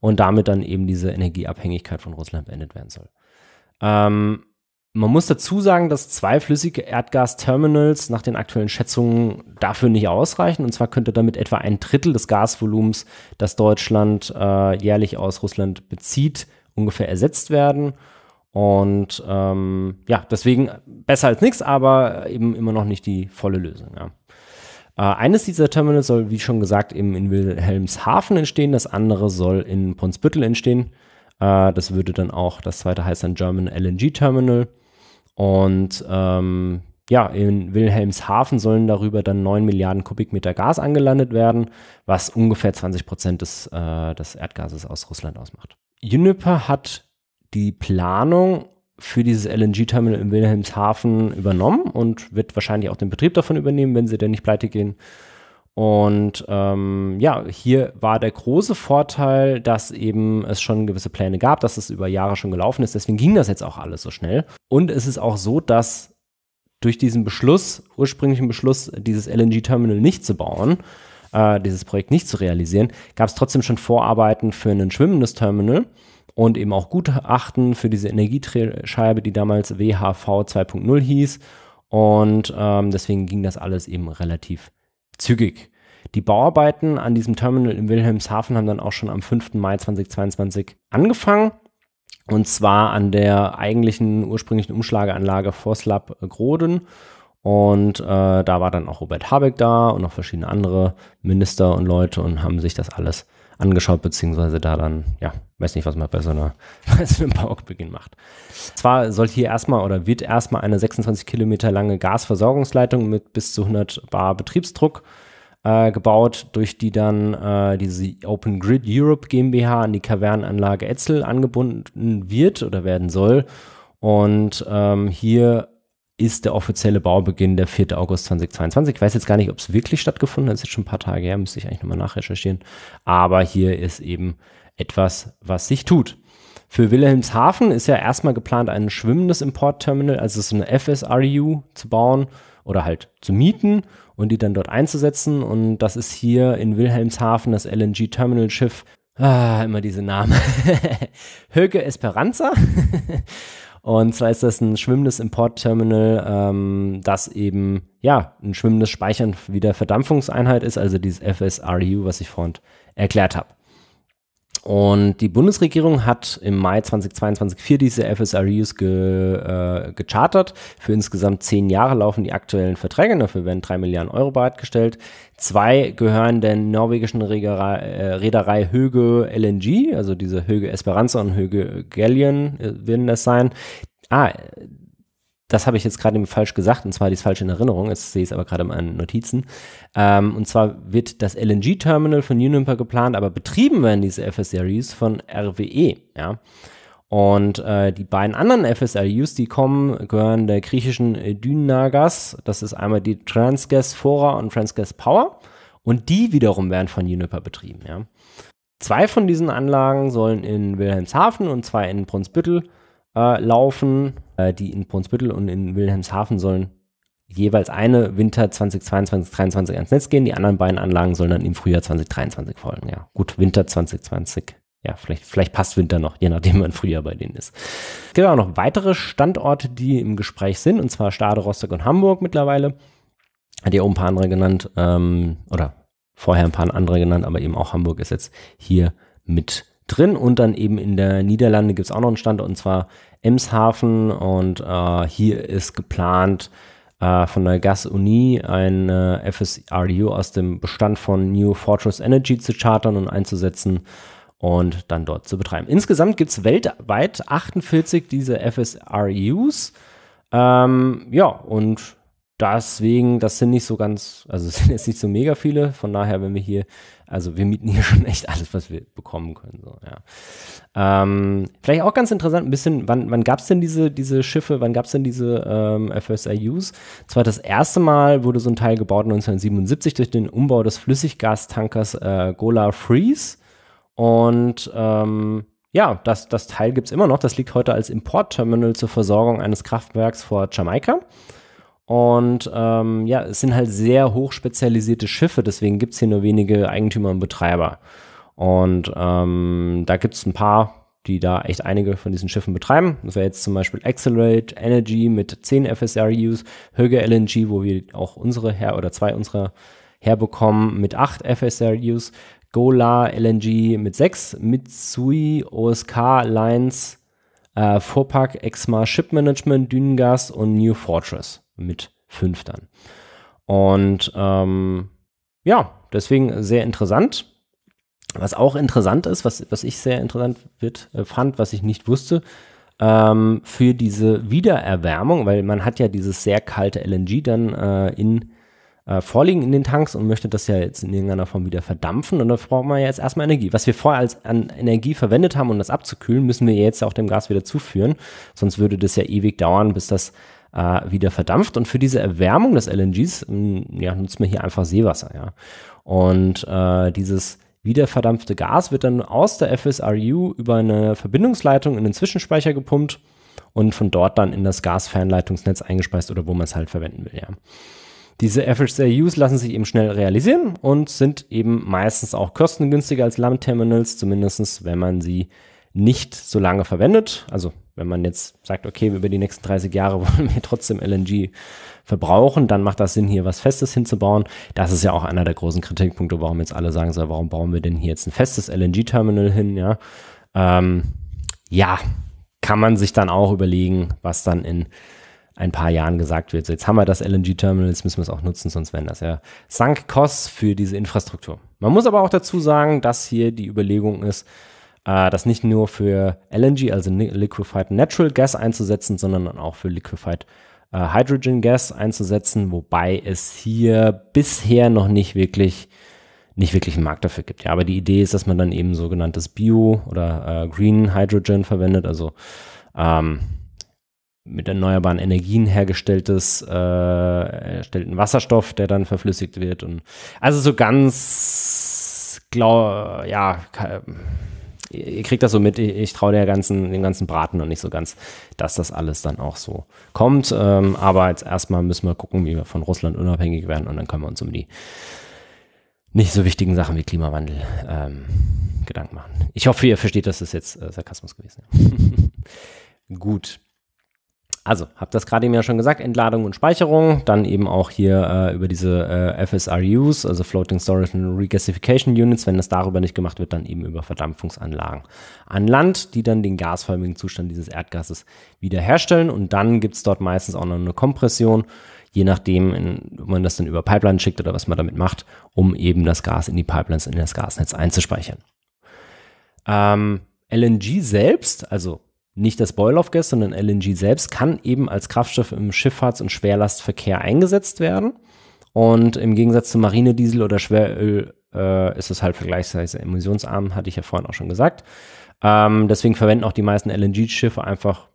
und damit dann eben diese Energieabhängigkeit von Russland beendet werden soll. Ähm, man muss dazu sagen, dass zwei flüssige Erdgasterminals nach den aktuellen Schätzungen dafür nicht ausreichen. Und zwar könnte damit etwa ein Drittel des Gasvolumens, das Deutschland äh, jährlich aus Russland bezieht, ungefähr ersetzt werden. Und ähm, ja, deswegen besser als nichts, aber eben immer noch nicht die volle Lösung. Ja. Äh, eines dieser Terminals soll, wie schon gesagt, eben in Wilhelmshaven entstehen, das andere soll in Brunsbüttel entstehen. Äh, das würde dann auch, das zweite heißt dann German LNG Terminal. Und ähm, ja, in Wilhelmshaven sollen darüber dann 9 Milliarden Kubikmeter Gas angelandet werden, was ungefähr 20 Prozent des, äh, des Erdgases aus Russland ausmacht. Juniper hat die Planung für dieses LNG-Terminal in Wilhelmshaven übernommen und wird wahrscheinlich auch den Betrieb davon übernehmen, wenn sie denn nicht pleite gehen. Und ähm, ja, hier war der große Vorteil, dass eben es schon gewisse Pläne gab, dass es über Jahre schon gelaufen ist. Deswegen ging das jetzt auch alles so schnell. Und es ist auch so, dass durch diesen Beschluss, ursprünglichen Beschluss, dieses LNG-Terminal nicht zu bauen, äh, dieses Projekt nicht zu realisieren, gab es trotzdem schon Vorarbeiten für ein schwimmendes Terminal und eben auch Gutachten für diese Energiescheibe, die damals WHV 2.0 hieß. Und ähm, deswegen ging das alles eben relativ schnell zügig. Die Bauarbeiten an diesem Terminal in Wilhelmshaven haben dann auch schon am 5. Mai 2022 angefangen. Und zwar an der eigentlichen ursprünglichen Umschlageanlage Vorslab äh, Groden. Und äh, da war dann auch Robert Habeck da und noch verschiedene andere Minister und Leute und haben sich das alles angeschaut, beziehungsweise da dann, ja, weiß nicht, was man bei so einer, bei so einem Baubeginn macht. Zwar soll hier erstmal oder wird erstmal eine 26 Kilometer lange Gasversorgungsleitung mit bis zu 100 Bar Betriebsdruck äh, gebaut, durch die dann äh, diese Open Grid Europe GmbH an die Kavernenanlage Etzel angebunden wird oder werden soll. Und ähm, hier ist der offizielle Baubeginn der 4. August 2022. Ich weiß jetzt gar nicht, ob es wirklich stattgefunden hat. Es ist jetzt schon ein paar Tage her, müsste ich eigentlich nochmal nachrecherchieren. Aber hier ist eben etwas, was sich tut. Für Wilhelmshaven ist ja erstmal geplant, ein schwimmendes Importterminal, also so eine FSRU zu bauen oder halt zu mieten und die dann dort einzusetzen. Und das ist hier in Wilhelmshaven das LNG-Terminal-Schiff. Ah, immer diese Namen. Höge Esperanza. Und zwar ist das ein schwimmendes Import-Terminal, ähm, das eben ja ein schwimmendes Speichern wieder Verdampfungseinheit ist, also dieses FSRU, was ich vorhin erklärt habe. Und die Bundesregierung hat im Mai 2022 vier diese FSRUs ge, äh, gechartert. Für insgesamt zehn Jahre laufen die aktuellen Verträge. Dafür werden drei Milliarden Euro bereitgestellt. Zwei gehören der norwegischen Reederei, äh, Reederei Höge LNG, also diese Höge Esperanza und Höge Galleon äh, werden das sein. Ah, das habe ich jetzt gerade falsch gesagt, und zwar die ist falsch in Erinnerung, jetzt sehe ich es aber gerade in meinen Notizen. Ähm, und zwar wird das LNG-Terminal von Uniper geplant, aber betrieben werden diese FSRUs von RWE, ja. Und äh, die beiden anderen FSRUs, die kommen, gehören der griechischen äh, Dynagas, das ist einmal die Transgas Fora und Transgas Power, und die wiederum werden von Uniper betrieben, ja. Zwei von diesen Anlagen sollen in Wilhelmshaven und zwei in Brunsbüttel äh, laufen, äh, die in Brunsbüttel und in Wilhelmshaven sollen jeweils eine Winter 2022, 2023 ans Netz gehen. Die anderen beiden Anlagen sollen dann im Frühjahr 2023 folgen. Ja, gut, Winter 2020. Ja, vielleicht, vielleicht passt Winter noch, je nachdem, wann Frühjahr bei denen ist. Es gibt auch noch weitere Standorte, die im Gespräch sind, und zwar Stade, Rostock und Hamburg mittlerweile. Hat ja auch ein paar andere genannt, ähm, oder vorher ein paar andere genannt, aber eben auch Hamburg ist jetzt hier mit drin. Und dann eben in der Niederlande gibt es auch noch einen Standort, und zwar Emshaven. Und äh, hier ist geplant äh, von der Gas-Uni ein äh, FSRU aus dem Bestand von New Fortress Energy zu chartern und einzusetzen und dann dort zu betreiben. Insgesamt gibt es weltweit 48 diese FSRUs. Ähm, ja, und deswegen, das sind nicht so ganz, also sind jetzt nicht so mega viele. Von daher, wenn wir hier also wir mieten hier schon echt alles, was wir bekommen können. So, ja. ähm, vielleicht auch ganz interessant, ein bisschen, wann, wann gab es denn diese, diese Schiffe, wann gab es denn diese ähm, FSIUs? Zwar das erste Mal wurde so ein Teil gebaut 1977 durch den Umbau des Flüssiggastankers äh, Gola Freeze. Und ähm, ja, das, das Teil gibt es immer noch. Das liegt heute als Importterminal zur Versorgung eines Kraftwerks vor Jamaika. Und ähm, ja, es sind halt sehr hochspezialisierte Schiffe, deswegen gibt es hier nur wenige Eigentümer und Betreiber. Und ähm, da gibt es ein paar, die da echt einige von diesen Schiffen betreiben. Das wäre jetzt zum Beispiel Accelerate Energy mit 10 FSRUs, Höge LNG, wo wir auch unsere her oder zwei unserer herbekommen mit 8 FSRUs, Gola LNG mit 6, Mitsui OSK Lines, äh, Vorpark Exmar Ship Management, Dünengas und New Fortress mit fünf dann. Und ähm, ja, deswegen sehr interessant. Was auch interessant ist, was, was ich sehr interessant wird, äh, fand, was ich nicht wusste, ähm, für diese Wiedererwärmung, weil man hat ja dieses sehr kalte LNG dann äh, in äh, vorliegen in den Tanks und möchte das ja jetzt in irgendeiner Form wieder verdampfen und da brauchen wir jetzt erstmal Energie. Was wir vorher als an Energie verwendet haben, um das abzukühlen, müssen wir jetzt auch dem Gas wieder zuführen, sonst würde das ja ewig dauern, bis das äh, wieder verdampft. Und für diese Erwärmung des LNGs ähm, ja, nutzt man hier einfach Seewasser. Ja. Und äh, dieses wieder verdampfte Gas wird dann aus der FSRU über eine Verbindungsleitung in den Zwischenspeicher gepumpt und von dort dann in das Gasfernleitungsnetz eingespeist oder wo man es halt verwenden will. Ja. Diese FSRUs lassen sich eben schnell realisieren und sind eben meistens auch kostengünstiger als Landterminals, zumindest wenn man sie nicht so lange verwendet. Also wenn man jetzt sagt, okay, über die nächsten 30 Jahre wollen wir trotzdem LNG verbrauchen, dann macht das Sinn, hier was Festes hinzubauen. Das ist ja auch einer der großen Kritikpunkte, warum jetzt alle sagen so, warum bauen wir denn hier jetzt ein festes LNG-Terminal hin, ja. Ähm, ja, kann man sich dann auch überlegen, was dann in ein paar Jahren gesagt wird. So, jetzt haben wir das LNG-Terminal, jetzt müssen wir es auch nutzen, sonst wären das ja Sunk Costs für diese Infrastruktur. Man muss aber auch dazu sagen, dass hier die Überlegung ist, äh, das nicht nur für LNG, also Liquefied Natural Gas einzusetzen, sondern auch für Liquefied äh, Hydrogen Gas einzusetzen, wobei es hier bisher noch nicht wirklich nicht wirklich einen Markt dafür gibt. Ja, aber die Idee ist, dass man dann eben sogenanntes Bio oder äh, Green Hydrogen verwendet, also ähm, mit erneuerbaren Energien hergestelltes, äh, erstellten Wasserstoff, der dann verflüssigt wird und also so ganz, glaub, ja, ihr kriegt das so mit, ich, ich traue der ganzen, dem ganzen Braten noch nicht so ganz, dass das alles dann auch so kommt. Ähm, aber jetzt erstmal müssen wir gucken, wie wir von Russland unabhängig werden und dann können wir uns um die nicht so wichtigen Sachen wie Klimawandel ähm, Gedanken machen. Ich hoffe, ihr versteht, dass das jetzt äh, Sarkasmus gewesen ist. Gut. Also, habe das gerade eben ja schon gesagt, Entladung und Speicherung, dann eben auch hier äh, über diese äh, FSRUs, also Floating Storage and Regasification Units, wenn das darüber nicht gemacht wird, dann eben über Verdampfungsanlagen an Land, die dann den gasförmigen Zustand dieses Erdgases wiederherstellen und dann gibt es dort meistens auch noch eine Kompression, je nachdem, in, ob man das dann über Pipeline schickt oder was man damit macht, um eben das Gas in die Pipelines, in das Gasnetz einzuspeichern. Ähm, LNG selbst, also nicht das Boil-Off-Gas, sondern LNG selbst kann eben als Kraftstoff im Schifffahrts- und Schwerlastverkehr eingesetzt werden. Und im Gegensatz zu Marinediesel oder Schweröl äh, ist es halt vergleichsweise emissionsarm, hatte ich ja vorhin auch schon gesagt. Ähm, deswegen verwenden auch die meisten LNG-Schiffe einfach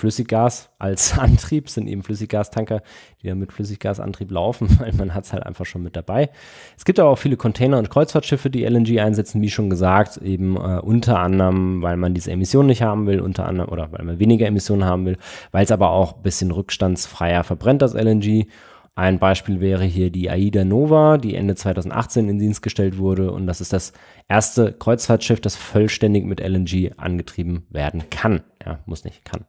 Flüssiggas als Antrieb, sind eben Flüssiggastanker, die dann mit Flüssiggasantrieb laufen, weil man hat es halt einfach schon mit dabei. Es gibt aber auch viele Container- und Kreuzfahrtschiffe, die LNG einsetzen, wie schon gesagt, eben äh, unter anderem, weil man diese Emissionen nicht haben will, unter anderem oder weil man weniger Emissionen haben will, weil es aber auch ein bisschen rückstandsfreier verbrennt, das LNG ein Beispiel wäre hier die Aida Nova, die Ende 2018 in Dienst gestellt wurde und das ist das erste Kreuzfahrtschiff, das vollständig mit LNG angetrieben werden kann. Ja, muss nicht, kann.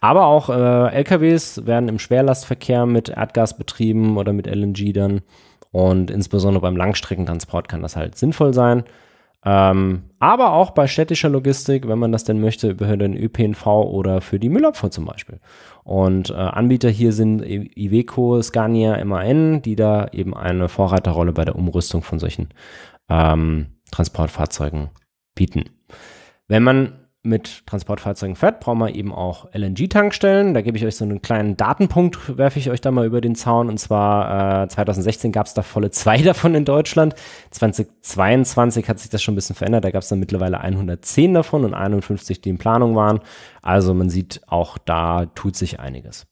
Aber auch äh, LKWs werden im Schwerlastverkehr mit Erdgas betrieben oder mit LNG dann und insbesondere beim Langstreckentransport kann das halt sinnvoll sein. Ähm, aber auch bei städtischer Logistik, wenn man das denn möchte, über den ÖPNV oder für die Müllabfuhr zum Beispiel. Und äh, Anbieter hier sind Iveco, Scania, MAN, die da eben eine Vorreiterrolle bei der Umrüstung von solchen ähm, Transportfahrzeugen bieten. Wenn man mit Transportfahrzeugen fährt, brauchen wir eben auch LNG-Tankstellen. Da gebe ich euch so einen kleinen Datenpunkt, werfe ich euch da mal über den Zaun. Und zwar äh, 2016 gab es da volle zwei davon in Deutschland. 2022 hat sich das schon ein bisschen verändert. Da gab es dann mittlerweile 110 davon und 51, die in Planung waren. Also man sieht, auch da tut sich einiges.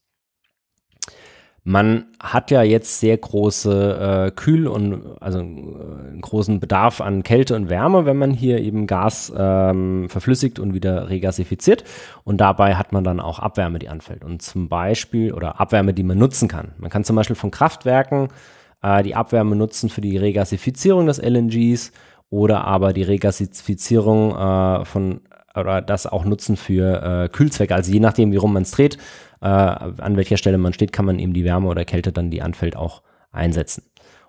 Man hat ja jetzt sehr große äh, Kühl- und also äh, großen Bedarf an Kälte und Wärme, wenn man hier eben Gas ähm, verflüssigt und wieder regasifiziert. Und dabei hat man dann auch Abwärme, die anfällt. Und zum Beispiel, oder Abwärme, die man nutzen kann. Man kann zum Beispiel von Kraftwerken äh, die Abwärme nutzen für die Regasifizierung des LNGs oder aber die Regasifizierung äh, von oder das auch nutzen für äh, Kühlzwecke. Also je nachdem, wie rum man es dreht, äh, an welcher Stelle man steht, kann man eben die Wärme oder Kälte dann, die anfällt, auch einsetzen.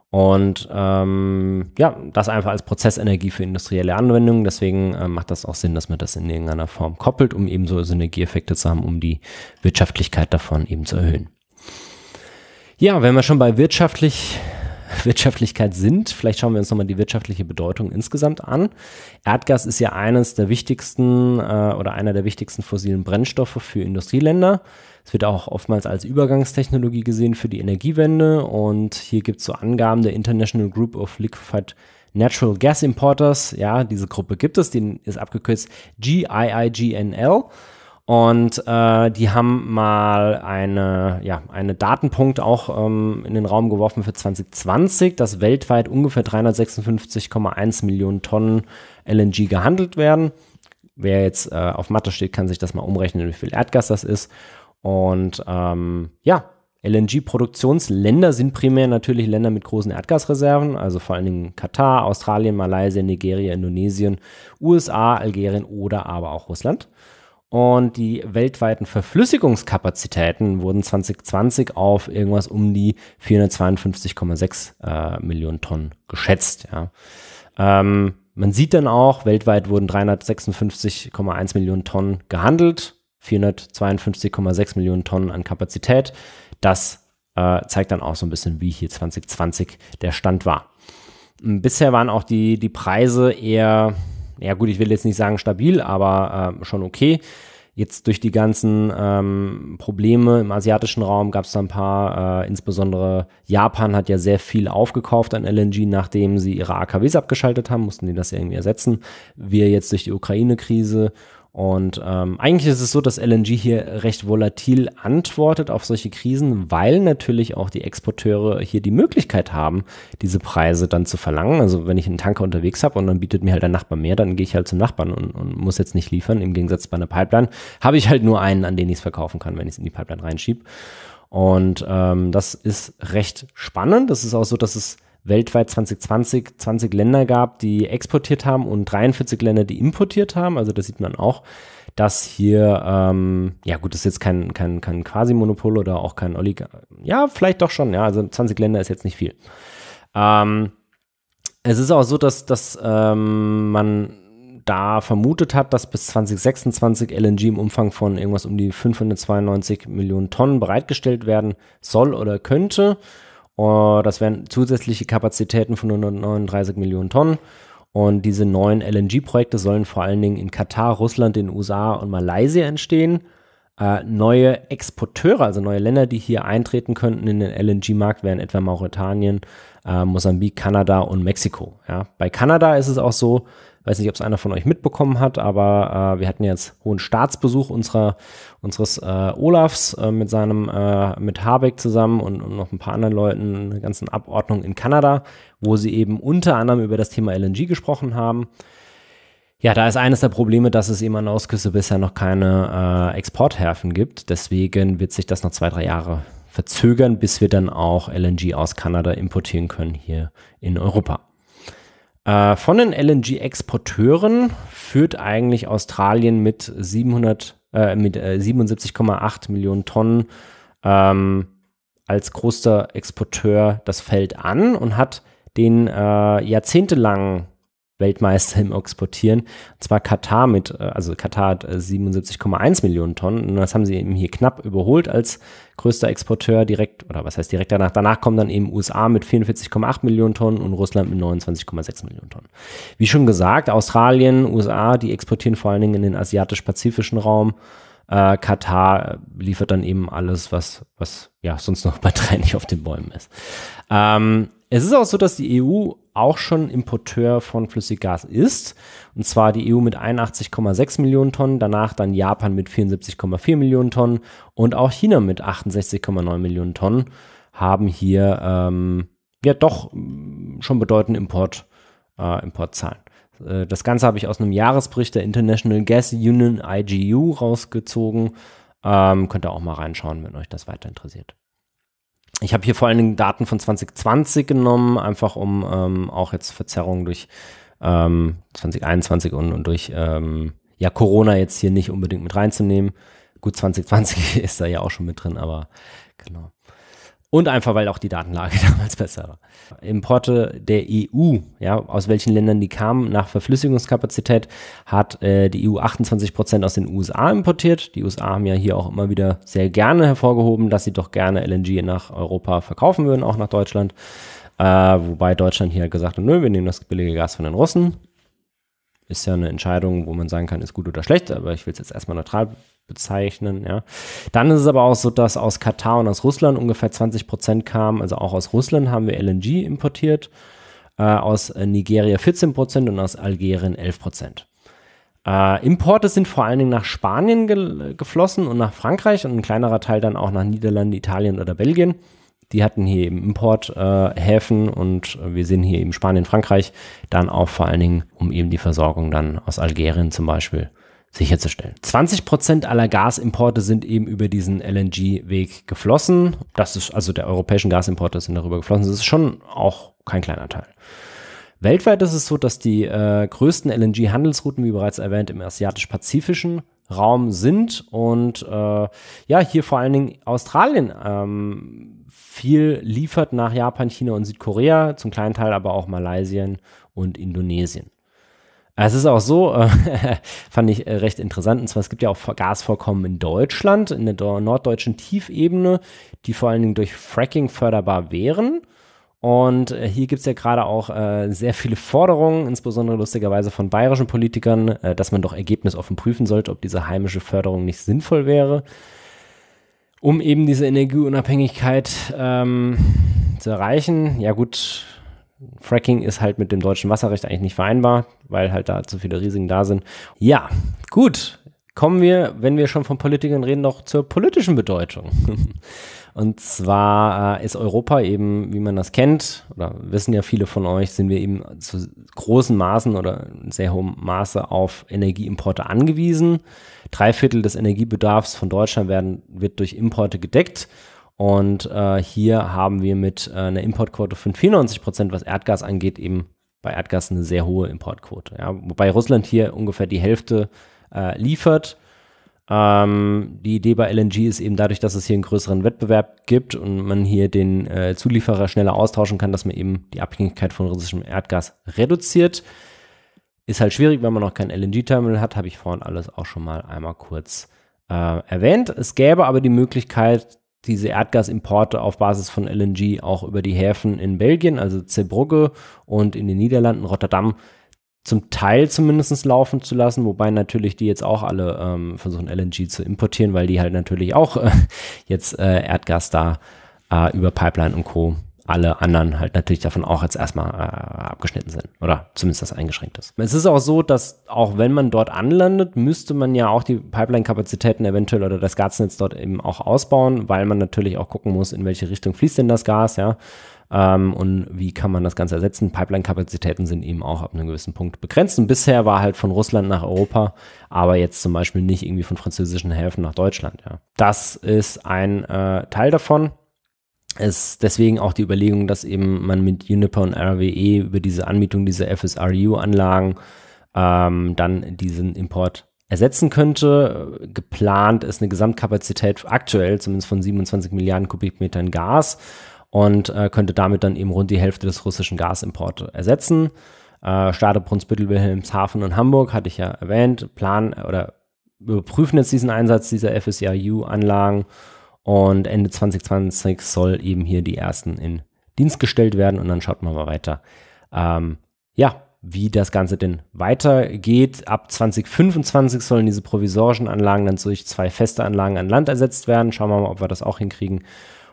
Und ähm, ja, das einfach als Prozessenergie für industrielle Anwendungen. Deswegen äh, macht das auch Sinn, dass man das in irgendeiner Form koppelt, um eben so Synergieeffekte zu haben, um die Wirtschaftlichkeit davon eben zu erhöhen. Ja, wenn wir schon bei wirtschaftlich Wirtschaftlichkeit sind. Vielleicht schauen wir uns nochmal die wirtschaftliche Bedeutung insgesamt an. Erdgas ist ja eines der wichtigsten äh, oder einer der wichtigsten fossilen Brennstoffe für Industrieländer. Es wird auch oftmals als Übergangstechnologie gesehen für die Energiewende und hier gibt es so Angaben der International Group of Liquefied Natural Gas Importers. Ja, diese Gruppe gibt es, die ist abgekürzt GIIGNL. Und äh, die haben mal eine, ja, eine Datenpunkt auch ähm, in den Raum geworfen für 2020, dass weltweit ungefähr 356,1 Millionen Tonnen LNG gehandelt werden. Wer jetzt äh, auf Mathe steht, kann sich das mal umrechnen, wie viel Erdgas das ist. Und ähm, ja, LNG-Produktionsländer sind primär natürlich Länder mit großen Erdgasreserven, also vor allen Dingen Katar, Australien, Malaysia, Nigeria, Indonesien, USA, Algerien oder aber auch Russland. Und die weltweiten Verflüssigungskapazitäten wurden 2020 auf irgendwas um die 452,6 äh, Millionen Tonnen geschätzt. Ja. Ähm, man sieht dann auch, weltweit wurden 356,1 Millionen Tonnen gehandelt 452,6 Millionen Tonnen an Kapazität. Das äh, zeigt dann auch so ein bisschen, wie hier 2020 der Stand war. Ähm, bisher waren auch die, die Preise eher, ja gut, ich will jetzt nicht sagen stabil, aber äh, schon okay. Jetzt durch die ganzen ähm, Probleme im asiatischen Raum gab es da ein paar, äh, insbesondere Japan hat ja sehr viel aufgekauft an LNG, nachdem sie ihre AKWs abgeschaltet haben, mussten die das irgendwie ersetzen. Wir jetzt durch die Ukraine-Krise und ähm, eigentlich ist es so, dass LNG hier recht volatil antwortet auf solche Krisen, weil natürlich auch die Exporteure hier die Möglichkeit haben, diese Preise dann zu verlangen. Also wenn ich einen Tanker unterwegs habe und dann bietet mir halt der Nachbar mehr, dann gehe ich halt zum Nachbarn und, und muss jetzt nicht liefern. Im Gegensatz bei einer Pipeline habe ich halt nur einen, an den ich es verkaufen kann, wenn ich es in die Pipeline reinschiebe. Und ähm, das ist recht spannend. Das ist auch so, dass es weltweit 2020 20 Länder gab, die exportiert haben und 43 Länder, die importiert haben. Also da sieht man auch, dass hier, ähm, ja gut, das ist jetzt kein, kein, kein Quasi-Monopol oder auch kein Oligarch. Ja, vielleicht doch schon, ja. Also 20 Länder ist jetzt nicht viel. Ähm, es ist auch so, dass, dass ähm, man da vermutet hat, dass bis 2026 LNG im Umfang von irgendwas um die 592 Millionen Tonnen bereitgestellt werden soll oder könnte. Uh, das wären zusätzliche Kapazitäten von 139 Millionen Tonnen. Und diese neuen LNG-Projekte sollen vor allen Dingen in Katar, Russland, den USA und Malaysia entstehen. Äh, neue Exporteure, also neue Länder, die hier eintreten könnten in den LNG-Markt, wären etwa Mauretanien, äh, Mosambik, Kanada und Mexiko. Ja. Bei Kanada ist es auch so, weiß nicht, ob es einer von euch mitbekommen hat, aber äh, wir hatten jetzt hohen Staatsbesuch unserer unseres äh, Olafs äh, mit seinem, äh, mit Habeck zusammen und, und, noch ein paar anderen Leuten, eine ganzen Abordnung in Kanada, wo sie eben unter anderem über das Thema LNG gesprochen haben. Ja, da ist eines der Probleme, dass es eben an der Ostküste bisher noch keine äh, Exporthäfen gibt. Deswegen wird sich das noch zwei, drei Jahre verzögern, bis wir dann auch LNG aus Kanada importieren können hier in Europa. Äh, von den LNG-Exporteuren führt eigentlich Australien mit 700 äh, mit äh, 77,8 Millionen Tonnen ähm, als größter Exporteur das Feld an und hat den äh, jahrzehntelangen Weltmeister im Exportieren. Und zwar Katar mit, äh, also Katar hat 77,1 äh, Millionen Tonnen. Und das haben sie eben hier knapp überholt als größter Exporteur direkt, oder was heißt direkt danach? Danach kommen dann eben USA mit 44,8 Millionen Tonnen und Russland mit 29,6 Millionen Tonnen. Wie schon gesagt, Australien, USA, die exportieren vor allen Dingen in den asiatisch-pazifischen Raum. Äh, Katar äh, liefert dann eben alles, was, was ja sonst noch bei drei nicht auf den Bäumen ist. Ähm, es ist auch so, dass die EU auch schon Importeur von Flüssiggas ist. Und zwar die EU mit 81,6 Millionen Tonnen, danach dann Japan mit 74,4 Millionen Tonnen und auch China mit 68,9 Millionen Tonnen haben hier ähm, ja doch mm, schon bedeutende Import, äh, Importzahlen. Äh, das Ganze habe ich aus einem Jahresbericht der International Gas Union IGU rausgezogen. Ähm, könnt ihr auch mal reinschauen, wenn euch das weiter interessiert. Ich habe hier vor allen Dingen Daten von 2020 genommen, einfach um ähm, auch jetzt Verzerrungen durch ähm, 2021 und, und durch ähm, ja, Corona jetzt hier nicht unbedingt mit reinzunehmen. Gut, 2020 ist da ja auch schon mit drin, aber genau. Und einfach, weil auch die Datenlage damals besser war. Importe der EU, ja, aus welchen Ländern die kamen, nach Verflüssigungskapazität hat äh, die EU 28 Prozent aus den USA importiert. Die USA haben ja hier auch immer wieder sehr gerne hervorgehoben, dass sie doch gerne LNG nach Europa verkaufen würden, auch nach Deutschland. Äh, wobei Deutschland hier gesagt hat, nö, wir nehmen das billige Gas von den Russen. Ist ja eine Entscheidung, wo man sagen kann, ist gut oder schlecht, aber ich will es jetzt erstmal neutral bezeichnen. Ja. Dann ist es aber auch so, dass aus Katar und aus Russland ungefähr 20 Prozent kamen. Also auch aus Russland haben wir LNG importiert, äh, aus äh, Nigeria 14 Prozent und aus Algerien 11 Prozent. Äh, Importe sind vor allen Dingen nach Spanien ge geflossen und nach Frankreich und ein kleinerer Teil dann auch nach Niederlande, Italien oder Belgien. Die hatten hier eben Importhäfen äh, und äh, wir sehen hier eben Spanien, Frankreich, dann auch vor allen Dingen um eben die Versorgung dann aus Algerien zum Beispiel äh, sicherzustellen. 20 Prozent aller Gasimporte sind eben über diesen LNG-Weg geflossen. Das ist also der europäischen Gasimporte sind darüber geflossen. Das ist schon auch kein kleiner Teil. Weltweit ist es so, dass die äh, größten LNG-Handelsrouten, wie bereits erwähnt, im asiatisch-pazifischen Raum sind und äh, ja, hier vor allen Dingen Australien ähm, viel liefert nach Japan, China und Südkorea, zum kleinen Teil aber auch Malaysien und Indonesien. Es ist auch so, äh, fand ich äh, recht interessant, und zwar es gibt ja auch Gasvorkommen in Deutschland, in der norddeutschen Tiefebene, die vor allen Dingen durch Fracking förderbar wären. Und äh, hier gibt es ja gerade auch äh, sehr viele Forderungen, insbesondere lustigerweise von bayerischen Politikern, äh, dass man doch ergebnisoffen prüfen sollte, ob diese heimische Förderung nicht sinnvoll wäre, um eben diese Energieunabhängigkeit ähm, zu erreichen. Ja gut, Fracking ist halt mit dem deutschen Wasserrecht eigentlich nicht vereinbar, weil halt da zu viele Risiken da sind. Ja, gut. Kommen wir, wenn wir schon von Politikern reden, noch zur politischen Bedeutung. Und zwar äh, ist Europa eben, wie man das kennt, oder wissen ja viele von euch, sind wir eben zu großen Maßen oder sehr hohem Maße auf Energieimporte angewiesen. Drei Viertel des Energiebedarfs von Deutschland werden, wird durch Importe gedeckt. Und äh, hier haben wir mit äh, einer Importquote von 94 Prozent, was Erdgas angeht, eben bei Erdgas eine sehr hohe Importquote. Ja, wobei Russland hier ungefähr die Hälfte äh, liefert. Ähm, die Idee bei LNG ist eben dadurch, dass es hier einen größeren Wettbewerb gibt und man hier den äh, Zulieferer schneller austauschen kann, dass man eben die Abhängigkeit von russischem Erdgas reduziert. Ist halt schwierig, wenn man noch kein LNG-Terminal hat, habe ich vorhin alles auch schon mal einmal kurz äh, erwähnt. Es gäbe aber die Möglichkeit, diese Erdgasimporte auf Basis von LNG auch über die Häfen in Belgien, also Zeebrugge und in den Niederlanden, Rotterdam, zum Teil zumindest laufen zu lassen, wobei natürlich die jetzt auch alle ähm, versuchen, LNG zu importieren, weil die halt natürlich auch äh, jetzt äh, Erdgas da äh, über Pipeline und Co alle anderen halt natürlich davon auch jetzt erstmal äh, abgeschnitten sind oder zumindest das eingeschränkt ist. Es ist auch so, dass auch wenn man dort anlandet, müsste man ja auch die Pipeline-Kapazitäten eventuell oder das Gasnetz dort eben auch ausbauen, weil man natürlich auch gucken muss, in welche Richtung fließt denn das Gas, ja. Ähm, und wie kann man das Ganze ersetzen? Pipeline-Kapazitäten sind eben auch ab einem gewissen Punkt begrenzt. Und bisher war halt von Russland nach Europa, aber jetzt zum Beispiel nicht irgendwie von französischen Häfen nach Deutschland. Ja. Das ist ein äh, Teil davon ist deswegen auch die Überlegung, dass eben man mit Juniper und RWE über diese Anmietung dieser FSRU-Anlagen ähm, dann diesen Import ersetzen könnte. Geplant ist eine Gesamtkapazität aktuell zumindest von 27 Milliarden Kubikmetern Gas und äh, könnte damit dann eben rund die Hälfte des russischen Gasimporte ersetzen. Äh, Stade Brunsbüttel, Wilhelmshaven und Hamburg hatte ich ja erwähnt, planen oder überprüfen jetzt diesen Einsatz dieser FSRU-Anlagen und Ende 2020 soll eben hier die ersten in Dienst gestellt werden und dann schaut man mal weiter. Ähm, ja, wie das Ganze denn weitergeht. Ab 2025 sollen diese provisorischen Anlagen dann durch zwei feste Anlagen an Land ersetzt werden. Schauen wir mal, ob wir das auch hinkriegen.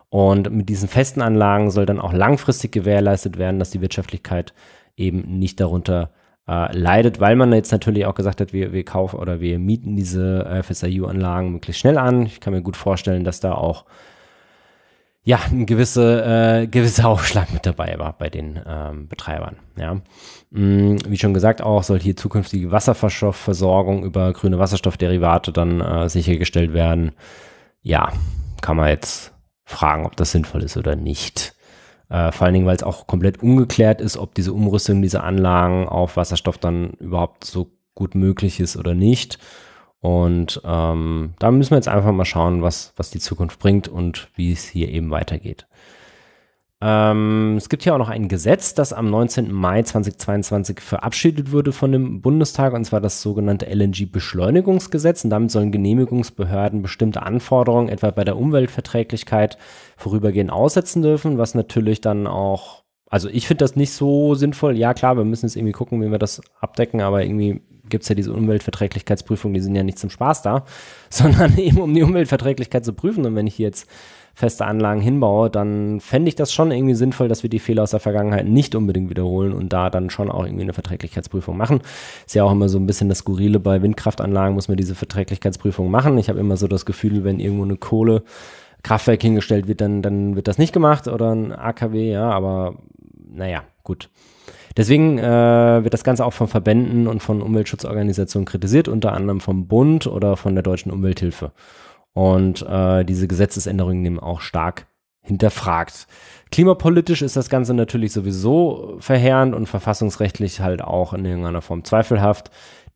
Und mit diesen festen Anlagen soll dann auch langfristig gewährleistet werden, dass die Wirtschaftlichkeit eben nicht darunter äh, leidet, weil man jetzt natürlich auch gesagt hat, wir, wir kaufen oder wir mieten diese äh, FSIU-Anlagen möglichst schnell an. Ich kann mir gut vorstellen, dass da auch ja, ein gewisser äh, gewisser Aufschlag mit dabei war bei den ähm, Betreibern. Ja. Mm, wie schon gesagt, auch soll hier zukünftige Wasserversorgung über grüne Wasserstoffderivate dann äh, sichergestellt werden. Ja, kann man jetzt fragen, ob das sinnvoll ist oder nicht. Äh, vor allen Dingen, weil es auch komplett ungeklärt ist, ob diese Umrüstung dieser Anlagen auf Wasserstoff dann überhaupt so gut möglich ist oder nicht. Und ähm, da müssen wir jetzt einfach mal schauen, was, was die Zukunft bringt und wie es hier eben weitergeht. Ähm, es gibt ja auch noch ein Gesetz, das am 19. Mai 2022 verabschiedet wurde von dem Bundestag, und zwar das sogenannte LNG-Beschleunigungsgesetz. Und damit sollen Genehmigungsbehörden bestimmte Anforderungen, etwa bei der Umweltverträglichkeit, vorübergehend aussetzen dürfen, was natürlich dann auch, also ich finde das nicht so sinnvoll. Ja, klar, wir müssen jetzt irgendwie gucken, wie wir das abdecken, aber irgendwie gibt es ja diese Umweltverträglichkeitsprüfungen, die sind ja nicht zum Spaß da, sondern eben um die Umweltverträglichkeit zu prüfen. Und wenn ich jetzt feste Anlagen hinbaue, dann fände ich das schon irgendwie sinnvoll, dass wir die Fehler aus der Vergangenheit nicht unbedingt wiederholen und da dann schon auch irgendwie eine Verträglichkeitsprüfung machen. Ist ja auch immer so ein bisschen das Skurrile, bei Windkraftanlagen muss man diese Verträglichkeitsprüfung machen. Ich habe immer so das Gefühl, wenn irgendwo eine Kohlekraftwerk hingestellt wird, dann, dann wird das nicht gemacht oder ein AKW, ja, aber naja, gut. Deswegen äh, wird das Ganze auch von Verbänden und von Umweltschutzorganisationen kritisiert, unter anderem vom Bund oder von der Deutschen Umwelthilfe. Und äh, diese Gesetzesänderungen nehmen auch stark hinterfragt. Klimapolitisch ist das Ganze natürlich sowieso verheerend und verfassungsrechtlich halt auch in irgendeiner Form zweifelhaft,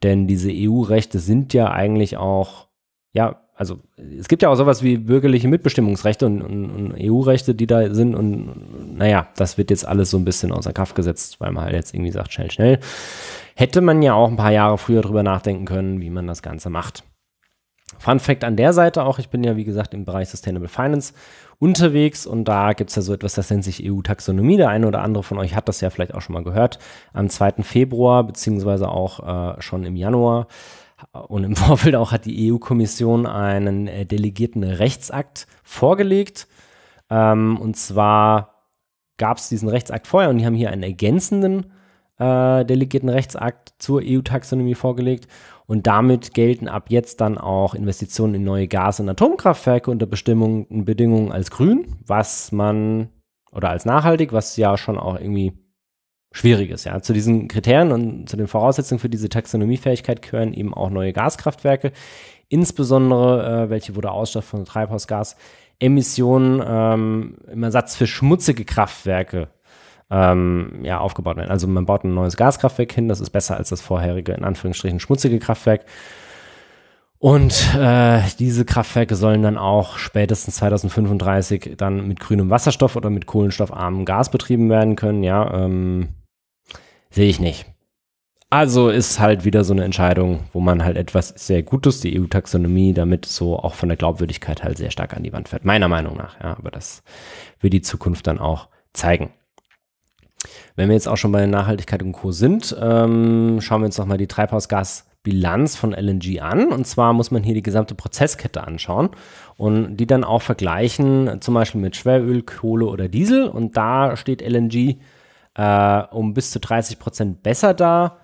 denn diese EU-Rechte sind ja eigentlich auch, ja, also es gibt ja auch sowas wie bürgerliche Mitbestimmungsrechte und, und, und EU-Rechte, die da sind und naja, das wird jetzt alles so ein bisschen außer Kraft gesetzt, weil man halt jetzt irgendwie sagt, schnell, schnell. Hätte man ja auch ein paar Jahre früher drüber nachdenken können, wie man das Ganze macht. Fun Fact an der Seite auch, ich bin ja wie gesagt im Bereich Sustainable Finance unterwegs und da gibt es ja so etwas, das nennt sich EU-Taxonomie. Der eine oder andere von euch hat das ja vielleicht auch schon mal gehört. Am 2. Februar beziehungsweise auch äh, schon im Januar äh, und im Vorfeld auch hat die EU-Kommission einen äh, delegierten Rechtsakt vorgelegt. Ähm, und zwar gab es diesen Rechtsakt vorher und die haben hier einen ergänzenden äh, delegierten Rechtsakt zur EU-Taxonomie vorgelegt. Und damit gelten ab jetzt dann auch Investitionen in neue Gas- und Atomkraftwerke unter bestimmten Bedingungen als grün, was man oder als nachhaltig, was ja schon auch irgendwie schwierig ist. Ja. Zu diesen Kriterien und zu den Voraussetzungen für diese Taxonomiefähigkeit gehören eben auch neue Gaskraftwerke, insbesondere äh, welche, wo der Ausstoß von Treibhausgasemissionen ähm, im Ersatz für schmutzige Kraftwerke ähm, ja, aufgebaut werden. Also man baut ein neues Gaskraftwerk hin, das ist besser als das vorherige, in Anführungsstrichen, schmutzige Kraftwerk. Und äh, diese Kraftwerke sollen dann auch spätestens 2035 dann mit grünem Wasserstoff oder mit kohlenstoffarmem Gas betrieben werden können. Ja, ähm, sehe ich nicht. Also ist halt wieder so eine Entscheidung, wo man halt etwas sehr Gutes, die EU-Taxonomie, damit so auch von der Glaubwürdigkeit halt sehr stark an die Wand fährt. Meiner Meinung nach, ja. Aber das wird die Zukunft dann auch zeigen. Wenn wir jetzt auch schon bei Nachhaltigkeit und Co. sind, ähm, schauen wir uns nochmal die Treibhausgasbilanz von LNG an. Und zwar muss man hier die gesamte Prozesskette anschauen und die dann auch vergleichen, zum Beispiel mit Schweröl, Kohle oder Diesel. Und da steht LNG äh, um bis zu 30 Prozent besser da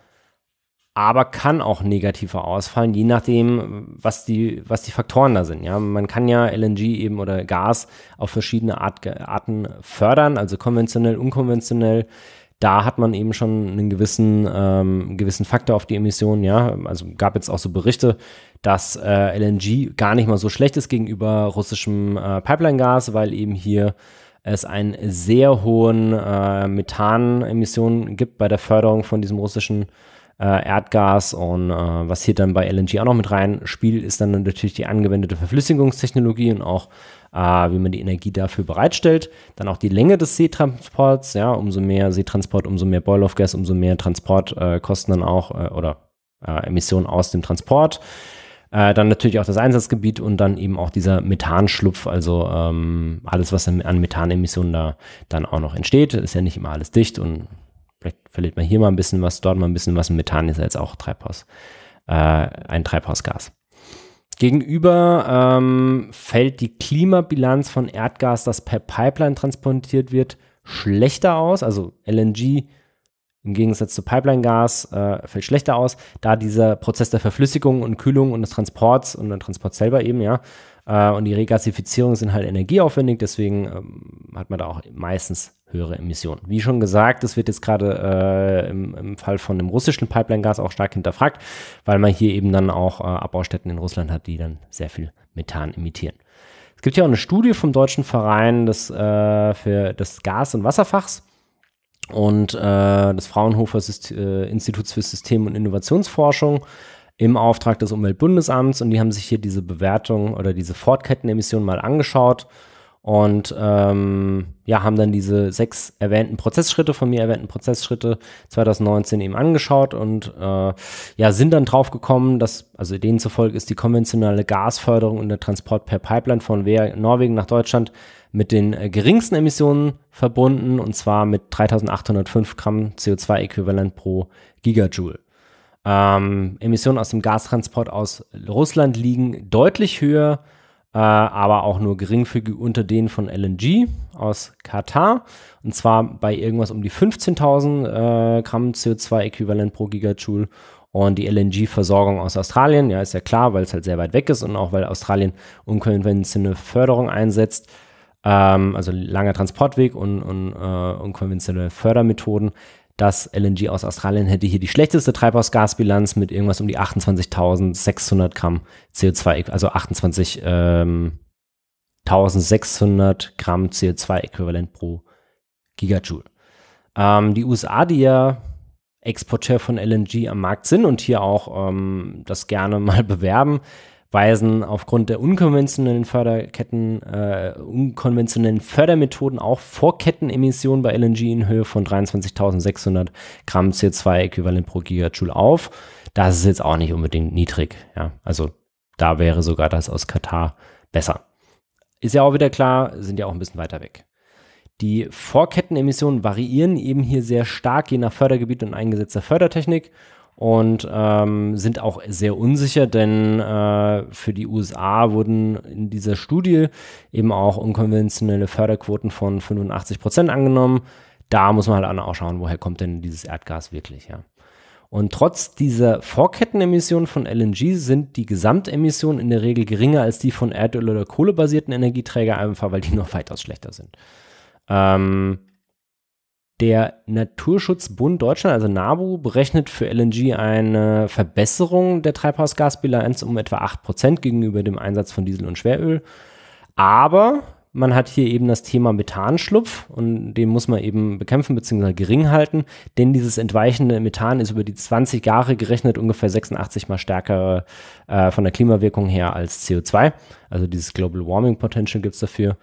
aber kann auch negativer ausfallen, je nachdem, was die, was die Faktoren da sind. Ja, man kann ja LNG eben oder Gas auf verschiedene Art, Arten fördern, also konventionell, unkonventionell. Da hat man eben schon einen gewissen, ähm, gewissen Faktor auf die Emissionen. Ja, also gab jetzt auch so Berichte, dass äh, LNG gar nicht mal so schlecht ist gegenüber russischem äh, Pipeline-Gas, weil eben hier es einen sehr hohen äh, Methan-Emissionen gibt bei der Förderung von diesem russischen äh, äh, Erdgas und äh, was hier dann bei LNG auch noch mit rein spielt, ist dann natürlich die angewendete Verflüssigungstechnologie und auch, äh, wie man die Energie dafür bereitstellt. Dann auch die Länge des Seetransports, ja, umso mehr Seetransport, umso mehr Boil-off-Gas, umso mehr Transportkosten äh, dann auch äh, oder äh, Emissionen aus dem Transport. dann natürlich auch das Einsatzgebiet und dann eben auch dieser Methanschlupf, also ähm, alles, was an Methanemissionen da dann auch noch entsteht, ist ja nicht immer alles dicht und Vielleicht verliert man hier mal ein bisschen was, dort mal ein bisschen was. Und Methan ist ja jetzt auch Treibhaus, äh, ein Treibhausgas. Gegenüber ähm, fällt die Klimabilanz von Erdgas, das per Pipeline transportiert wird, schlechter aus. Also LNG im Gegensatz zu Pipeline-Gas äh, fällt schlechter aus, da dieser Prozess der Verflüssigung und Kühlung und des Transports und der Transport selber eben, ja, äh, und die Regasifizierung sind halt energieaufwendig, deswegen ähm, hat man da auch meistens höhere Emissionen. Wie schon gesagt, das wird jetzt gerade äh, im, im, Fall von dem russischen Pipeline-Gas auch stark hinterfragt, weil man hier eben dann auch äh, Abbaustätten in Russland hat, die dann sehr viel Methan emittieren. Es gibt ja auch eine Studie vom Deutschen Verein des, äh, für das Gas- und Wasserfachs und äh, des Fraunhofer Syst äh, Instituts für System- und Innovationsforschung im Auftrag des Umweltbundesamts und die haben sich hier diese Bewertung oder diese Fortkettenemissionen mal angeschaut und ähm, ja, haben dann diese sechs erwähnten Prozessschritte, von mir erwähnten Prozessschritte 2019 eben angeschaut und äh, ja, sind dann drauf gekommen, dass, also denen zufolge ist die konventionelle Gasförderung und der Transport per Pipeline von Norwegen nach Deutschland mit den äh, geringsten Emissionen verbunden und zwar mit 3805 Gramm CO2-Äquivalent pro Gigajoule. Ähm, Emissionen aus dem Gastransport aus Russland liegen deutlich höher äh, aber auch nur geringfügig unter denen von LNG aus Katar. Und zwar bei irgendwas um die 15.000 äh, Gramm CO2-Äquivalent pro Gigajoule. Und die LNG-Versorgung aus Australien, ja, ist ja klar, weil es halt sehr weit weg ist und auch weil Australien unkonventionelle Förderung einsetzt, ähm, also langer Transportweg und, und äh, unkonventionelle Fördermethoden, das LNG aus Australien hätte hier die schlechteste Treibhausgasbilanz mit irgendwas um die 28.600 Gramm CO2, also 28.600 ähm, Gramm CO2-Äquivalent pro Gigajoule. Ähm, die USA, die ja Exporteur von LNG am Markt sind und hier auch ähm, das gerne mal bewerben, weisen aufgrund der unkonventionellen Förderketten, äh, unkonventionellen Fördermethoden auch Vorkettenemissionen bei LNG in Höhe von 23.600 Gramm CO2-Äquivalent pro Gigajoule auf. Das ist jetzt auch nicht unbedingt niedrig. Ja, also da wäre sogar das aus Katar besser. Ist ja auch wieder klar, sind ja auch ein bisschen weiter weg. Die Vorkettenemissionen variieren eben hier sehr stark je nach Fördergebiet und eingesetzter Fördertechnik und ähm, sind auch sehr unsicher, denn äh, für die USA wurden in dieser Studie eben auch unkonventionelle Förderquoten von 85 Prozent angenommen. Da muss man halt auch schauen, woher kommt denn dieses Erdgas wirklich, ja. Und trotz dieser Vorkettenemissionen von LNG sind die Gesamtemissionen in der Regel geringer als die von Erdöl- oder Kohlebasierten Energieträgern, einfach weil die noch weitaus schlechter sind. Ähm, der Naturschutzbund Deutschland, also NABU, berechnet für LNG eine Verbesserung der Treibhausgasbilanz um etwa 8% gegenüber dem Einsatz von Diesel und Schweröl. Aber man hat hier eben das Thema Methanschlupf und den muss man eben bekämpfen bzw. gering halten, denn dieses entweichende Methan ist über die 20 Jahre gerechnet ungefähr 86 mal stärker äh, von der Klimawirkung her als CO2. Also dieses Global Warming Potential gibt es dafür.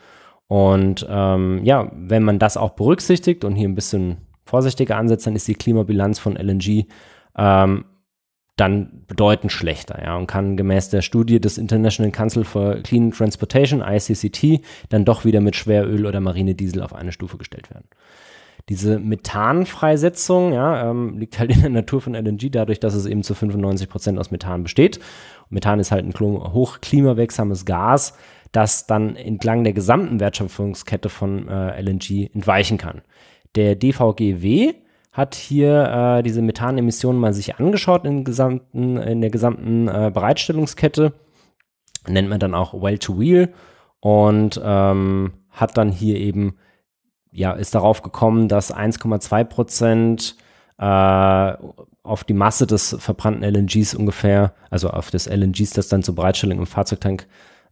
Und ähm, ja, wenn man das auch berücksichtigt und hier ein bisschen vorsichtiger ansetzt, dann ist die Klimabilanz von LNG ähm, dann bedeutend schlechter ja, und kann gemäß der Studie des International Council for Clean Transportation, ICCT, dann doch wieder mit Schweröl oder Marinediesel auf eine Stufe gestellt werden. Diese Methanfreisetzung ja, ähm, liegt halt in der Natur von LNG dadurch, dass es eben zu 95 Prozent aus Methan besteht. Und Methan ist halt ein hochklimawirksames Gas, das dann entlang der gesamten Wertschöpfungskette von äh, LNG entweichen kann. Der DVGW hat hier äh, diese Methanemissionen mal sich angeschaut in, gesamten, in der gesamten äh, Bereitstellungskette, nennt man dann auch Well-to-Wheel und ähm, hat dann hier eben, ja, ist darauf gekommen, dass 1,2 Prozent äh, auf die Masse des verbrannten LNGs ungefähr, also auf des LNGs, das dann zur Bereitstellung im Fahrzeugtank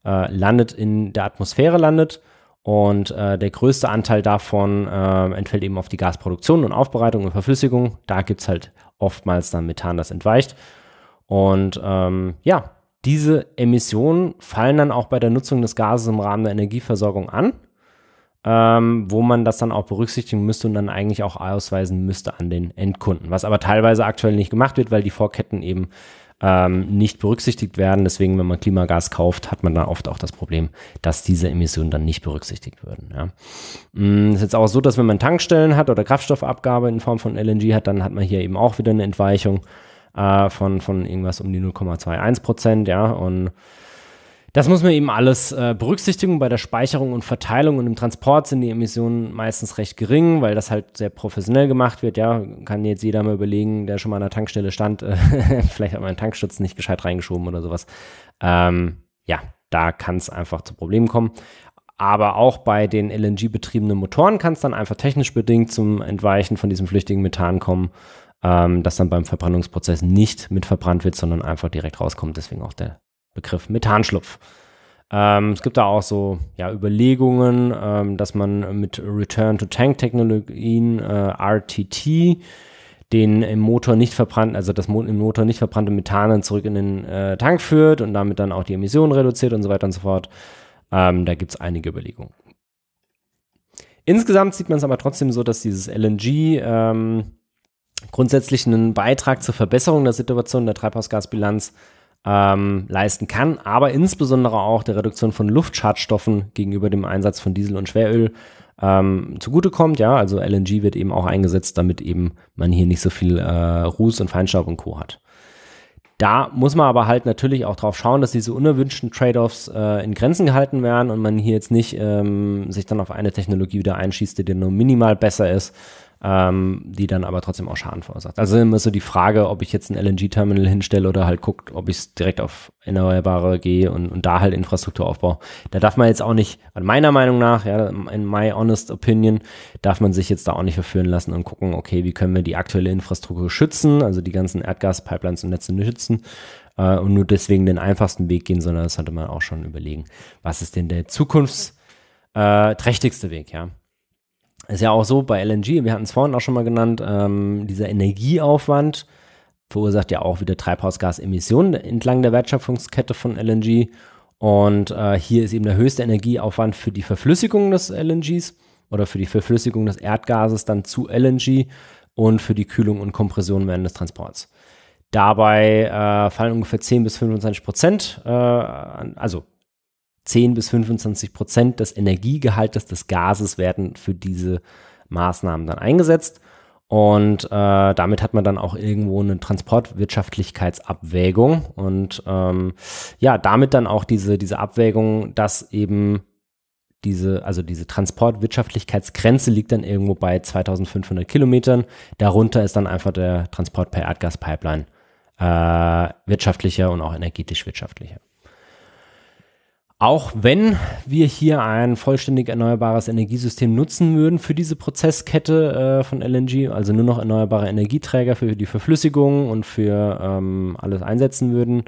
äh, landet in der Atmosphäre landet. Und äh, der größte Anteil davon äh, entfällt eben auf die Gasproduktion und Aufbereitung und Verflüssigung. Da gibt es halt oftmals dann Methan, das entweicht. Und ähm, ja, diese Emissionen fallen dann auch bei der Nutzung des Gases im Rahmen der Energieversorgung an, ähm, wo man das dann auch berücksichtigen müsste und dann eigentlich auch ausweisen müsste an den Endkunden. Was aber teilweise aktuell nicht gemacht wird, weil die Vorketten eben ähm, nicht berücksichtigt werden. Deswegen, wenn man Klimagas kauft, hat man da oft auch das Problem, dass diese Emissionen dann nicht berücksichtigt würden. Ja. Es mm, ist jetzt auch so, dass wenn man Tankstellen hat oder Kraftstoffabgabe in Form von LNG hat, dann hat man hier eben auch wieder eine Entweichung äh, von, von irgendwas um die 0,21 Prozent. Ja, und das muss man eben alles äh, berücksichtigen. Bei der Speicherung und Verteilung und im Transport sind die Emissionen meistens recht gering, weil das halt sehr professionell gemacht wird. Ja, kann jetzt jeder mal überlegen, der schon mal an der Tankstelle stand, äh, vielleicht hat man einen Tankschutz nicht gescheit reingeschoben oder sowas. Ähm, ja, da kann es einfach zu Problemen kommen. Aber auch bei den LNG-betriebenen Motoren kann es dann einfach technisch bedingt zum Entweichen von diesem flüchtigen Methan kommen, ähm, das dann beim Verbrennungsprozess nicht mit verbrannt wird, sondern einfach direkt rauskommt. Deswegen auch der Begriff Methanschlupf. Ähm, es gibt da auch so ja, Überlegungen, ähm, dass man mit Return-to-Tank-Technologien, äh, RTT, den im Motor nicht verbrannten, also das im Motor nicht verbrannte Methan dann zurück in den äh, Tank führt und damit dann auch die Emissionen reduziert und so weiter und so fort. Ähm, da gibt es einige Überlegungen. Insgesamt sieht man es aber trotzdem so, dass dieses LNG ähm, grundsätzlich einen Beitrag zur Verbesserung der Situation der Treibhausgasbilanz äh, ähm, leisten kann, aber insbesondere auch der Reduktion von Luftschadstoffen gegenüber dem Einsatz von Diesel und Schweröl ähm, zugutekommt. Ja, also LNG wird eben auch eingesetzt, damit eben man hier nicht so viel äh, Ruß und Feinstaub und Co. hat. Da muss man aber halt natürlich auch drauf schauen, dass diese unerwünschten Trade-offs äh, in Grenzen gehalten werden und man hier jetzt nicht ähm, sich dann auf eine Technologie wieder einschießt, die dann nur minimal besser ist, ähm, die dann aber trotzdem auch Schaden verursacht. Also immer so die Frage, ob ich jetzt ein LNG-Terminal hinstelle oder halt gucke, ob ich es direkt auf Erneuerbare gehe und, und da halt Infrastruktur aufbaue. Da darf man jetzt auch nicht, meiner Meinung nach, ja, in my honest opinion, darf man sich jetzt da auch nicht verführen lassen und gucken, okay, wie können wir die aktuelle Infrastruktur schützen, also die ganzen Erdgas-Pipelines und Netze schützen, äh, und nur deswegen den einfachsten Weg gehen, sondern das sollte man auch schon überlegen, was ist denn der zukunftsträchtigste äh, Weg, ja ist ja auch so bei LNG, wir hatten es vorhin auch schon mal genannt, ähm, dieser Energieaufwand verursacht ja auch wieder Treibhausgasemissionen entlang der Wertschöpfungskette von LNG. Und äh, hier ist eben der höchste Energieaufwand für die Verflüssigung des LNGs oder für die Verflüssigung des Erdgases dann zu LNG und für die Kühlung und Kompression während des Transports. Dabei äh, fallen ungefähr 10 bis 25 Prozent, äh, also 10 bis 25 Prozent des Energiegehaltes des Gases werden für diese Maßnahmen dann eingesetzt. Und äh, damit hat man dann auch irgendwo eine Transportwirtschaftlichkeitsabwägung und ähm, ja, damit dann auch diese, diese Abwägung, dass eben diese, also diese Transportwirtschaftlichkeitsgrenze liegt dann irgendwo bei 2500 Kilometern. Darunter ist dann einfach der Transport per Erdgaspipeline äh, wirtschaftlicher und auch energetisch wirtschaftlicher. Auch wenn wir hier ein vollständig erneuerbares Energiesystem nutzen würden für diese Prozesskette äh, von LNG, also nur noch erneuerbare Energieträger für die Verflüssigung und für ähm, alles einsetzen würden,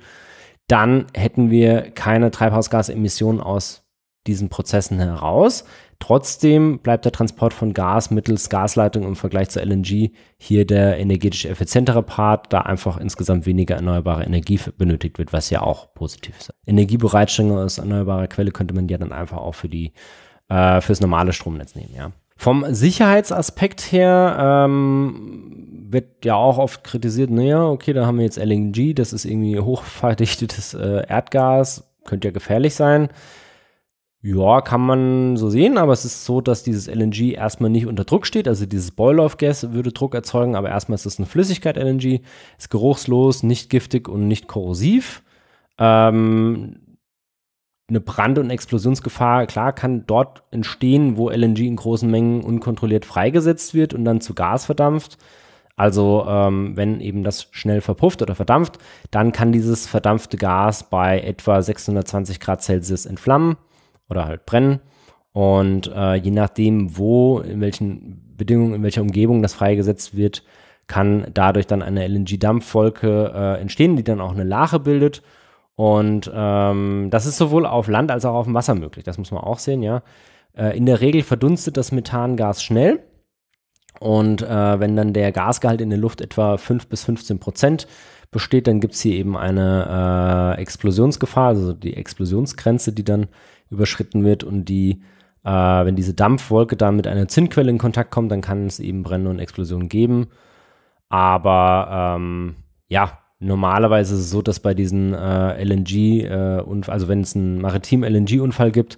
dann hätten wir keine Treibhausgasemissionen aus diesen Prozessen heraus. Trotzdem bleibt der Transport von Gas mittels Gasleitung im Vergleich zu LNG hier der energetisch effizientere Part, da einfach insgesamt weniger erneuerbare Energie benötigt wird, was ja auch positiv ist. Energiebereitstellung aus erneuerbarer Quelle könnte man ja dann einfach auch für die äh, fürs normale Stromnetz nehmen, ja. Vom Sicherheitsaspekt her ähm, wird ja auch oft kritisiert, naja, okay, da haben wir jetzt LNG, das ist irgendwie hochverdichtetes äh, Erdgas, könnte ja gefährlich sein. Ja, kann man so sehen, aber es ist so, dass dieses LNG erstmal nicht unter Druck steht. Also dieses Boil-Off-Gas würde Druck erzeugen, aber erstmal ist es eine Flüssigkeit-LNG, ist geruchslos, nicht giftig und nicht korrosiv. Ähm, eine Brand- und Explosionsgefahr, klar, kann dort entstehen, wo LNG in großen Mengen unkontrolliert freigesetzt wird und dann zu Gas verdampft. Also ähm, wenn eben das schnell verpufft oder verdampft, dann kann dieses verdampfte Gas bei etwa 620 Grad Celsius entflammen oder halt brennen. Und äh, je nachdem, wo, in welchen Bedingungen, in welcher Umgebung das freigesetzt wird, kann dadurch dann eine LNG-Dampfwolke äh, entstehen, die dann auch eine Lache bildet. Und ähm, das ist sowohl auf Land als auch auf dem Wasser möglich. Das muss man auch sehen, ja. Äh, in der Regel verdunstet das Methangas schnell. Und äh, wenn dann der Gasgehalt in der Luft etwa 5 bis 15 Prozent besteht, dann gibt es hier eben eine äh, Explosionsgefahr, also die Explosionsgrenze, die dann überschritten wird und die, äh, wenn diese Dampfwolke dann mit einer Zinnquelle in Kontakt kommt, dann kann es eben Brände und Explosionen geben. Aber ähm, ja, normalerweise ist es so, dass bei diesen äh, LNG, äh, also wenn es einen maritimen LNG-Unfall gibt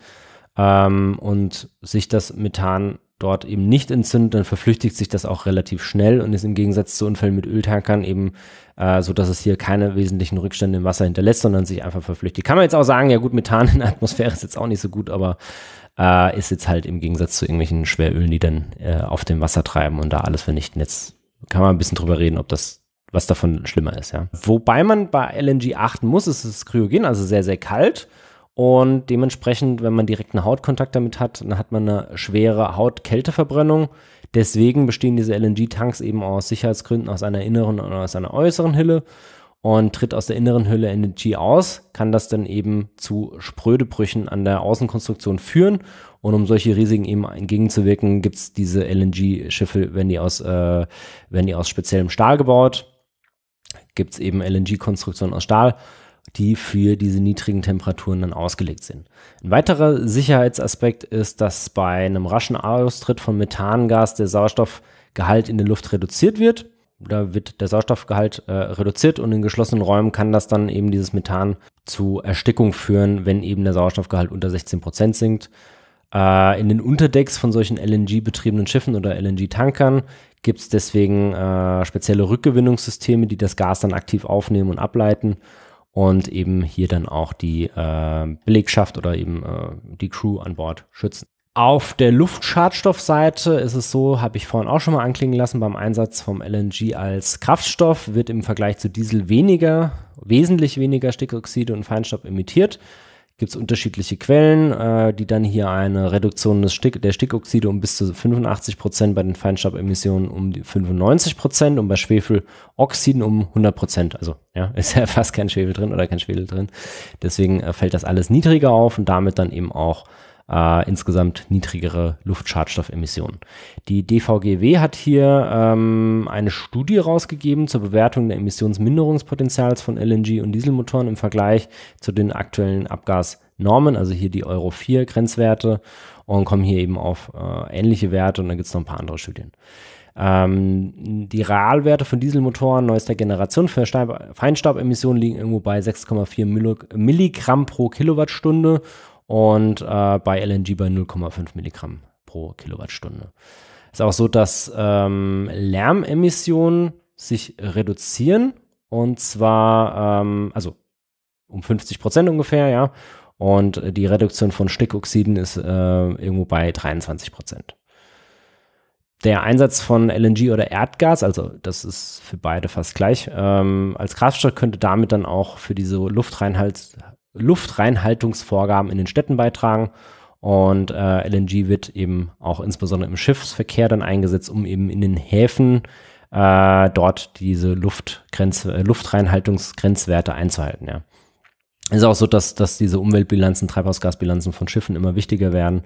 ähm, und sich das Methan dort eben nicht entzündet, dann verflüchtigt sich das auch relativ schnell und ist im Gegensatz zu Unfällen mit Öltankern eben äh, so, dass es hier keine wesentlichen Rückstände im Wasser hinterlässt, sondern sich einfach verflüchtigt. Kann man jetzt auch sagen, ja gut, Methan in der Atmosphäre ist jetzt auch nicht so gut, aber äh, ist jetzt halt im Gegensatz zu irgendwelchen Schwerölen, die dann äh, auf dem Wasser treiben und da alles vernichten. Jetzt kann man ein bisschen drüber reden, ob das was davon schlimmer ist, ja. Wobei man bei LNG achten muss, es ist kryogen, also sehr, sehr kalt. Und dementsprechend, wenn man direkten Hautkontakt damit hat, dann hat man eine schwere Hautkälteverbrennung. Deswegen bestehen diese LNG-Tanks eben aus Sicherheitsgründen aus einer inneren und aus einer äußeren Hülle. Und tritt aus der inneren Hülle LNG aus, kann das dann eben zu Sprödebrüchen an der Außenkonstruktion führen. Und um solche Risiken eben entgegenzuwirken, gibt es diese LNG-Schiffe, wenn, äh, wenn die aus speziellem Stahl gebaut, gibt es eben LNG-Konstruktionen aus Stahl die für diese niedrigen Temperaturen dann ausgelegt sind. Ein weiterer Sicherheitsaspekt ist, dass bei einem raschen Austritt von Methangas der Sauerstoffgehalt in der Luft reduziert wird. Da wird der Sauerstoffgehalt äh, reduziert und in geschlossenen Räumen kann das dann eben dieses Methan zu Erstickung führen, wenn eben der Sauerstoffgehalt unter 16 Prozent sinkt. Äh, in den Unterdecks von solchen LNG-betriebenen Schiffen oder LNG-Tankern gibt es deswegen äh, spezielle Rückgewinnungssysteme, die das Gas dann aktiv aufnehmen und ableiten und eben hier dann auch die äh, Belegschaft oder eben äh, die Crew an Bord schützen. Auf der Luftschadstoffseite ist es so, habe ich vorhin auch schon mal anklingen lassen, beim Einsatz vom LNG als Kraftstoff wird im Vergleich zu Diesel weniger, wesentlich weniger Stickoxide und Feinstaub emittiert gibt es unterschiedliche Quellen, äh, die dann hier eine Reduktion des Stick, der Stickoxide um bis zu 85 Prozent, bei den Feinstaubemissionen um die 95 Prozent und bei Schwefeloxiden um 100 Prozent. Also ja, ist ja fast kein Schwefel drin oder kein Schwefel drin. Deswegen äh, fällt das alles niedriger auf und damit dann eben auch äh, insgesamt niedrigere Luftschadstoffemissionen. Die DVGW hat hier ähm, eine Studie rausgegeben zur Bewertung der Emissionsminderungspotenzials von LNG und Dieselmotoren im Vergleich zu den aktuellen Abgasnormen, also hier die Euro 4 Grenzwerte und kommen hier eben auf äh, ähnliche Werte und dann gibt es noch ein paar andere Studien. Ähm, die Realwerte von Dieselmotoren neuester Generation für Feinstaubemissionen liegen irgendwo bei 6,4 Milligramm pro Kilowattstunde und äh, bei LNG bei 0,5 Milligramm pro Kilowattstunde. Es Ist auch so, dass ähm, Lärmemissionen sich reduzieren und zwar, ähm, also um 50 Prozent ungefähr, ja. Und die Reduktion von Stickoxiden ist äh, irgendwo bei 23 Prozent. Der Einsatz von LNG oder Erdgas, also das ist für beide fast gleich, ähm, als Kraftstoff könnte damit dann auch für diese Luftreinhalts Luftreinhaltungsvorgaben in den Städten beitragen. Und äh, LNG wird eben auch insbesondere im Schiffsverkehr dann eingesetzt, um eben in den Häfen äh, dort diese Luftgrenze, äh, Luftreinhaltungsgrenzwerte einzuhalten. Ja. Es ist auch so, dass, dass diese Umweltbilanzen, Treibhausgasbilanzen von Schiffen immer wichtiger werden.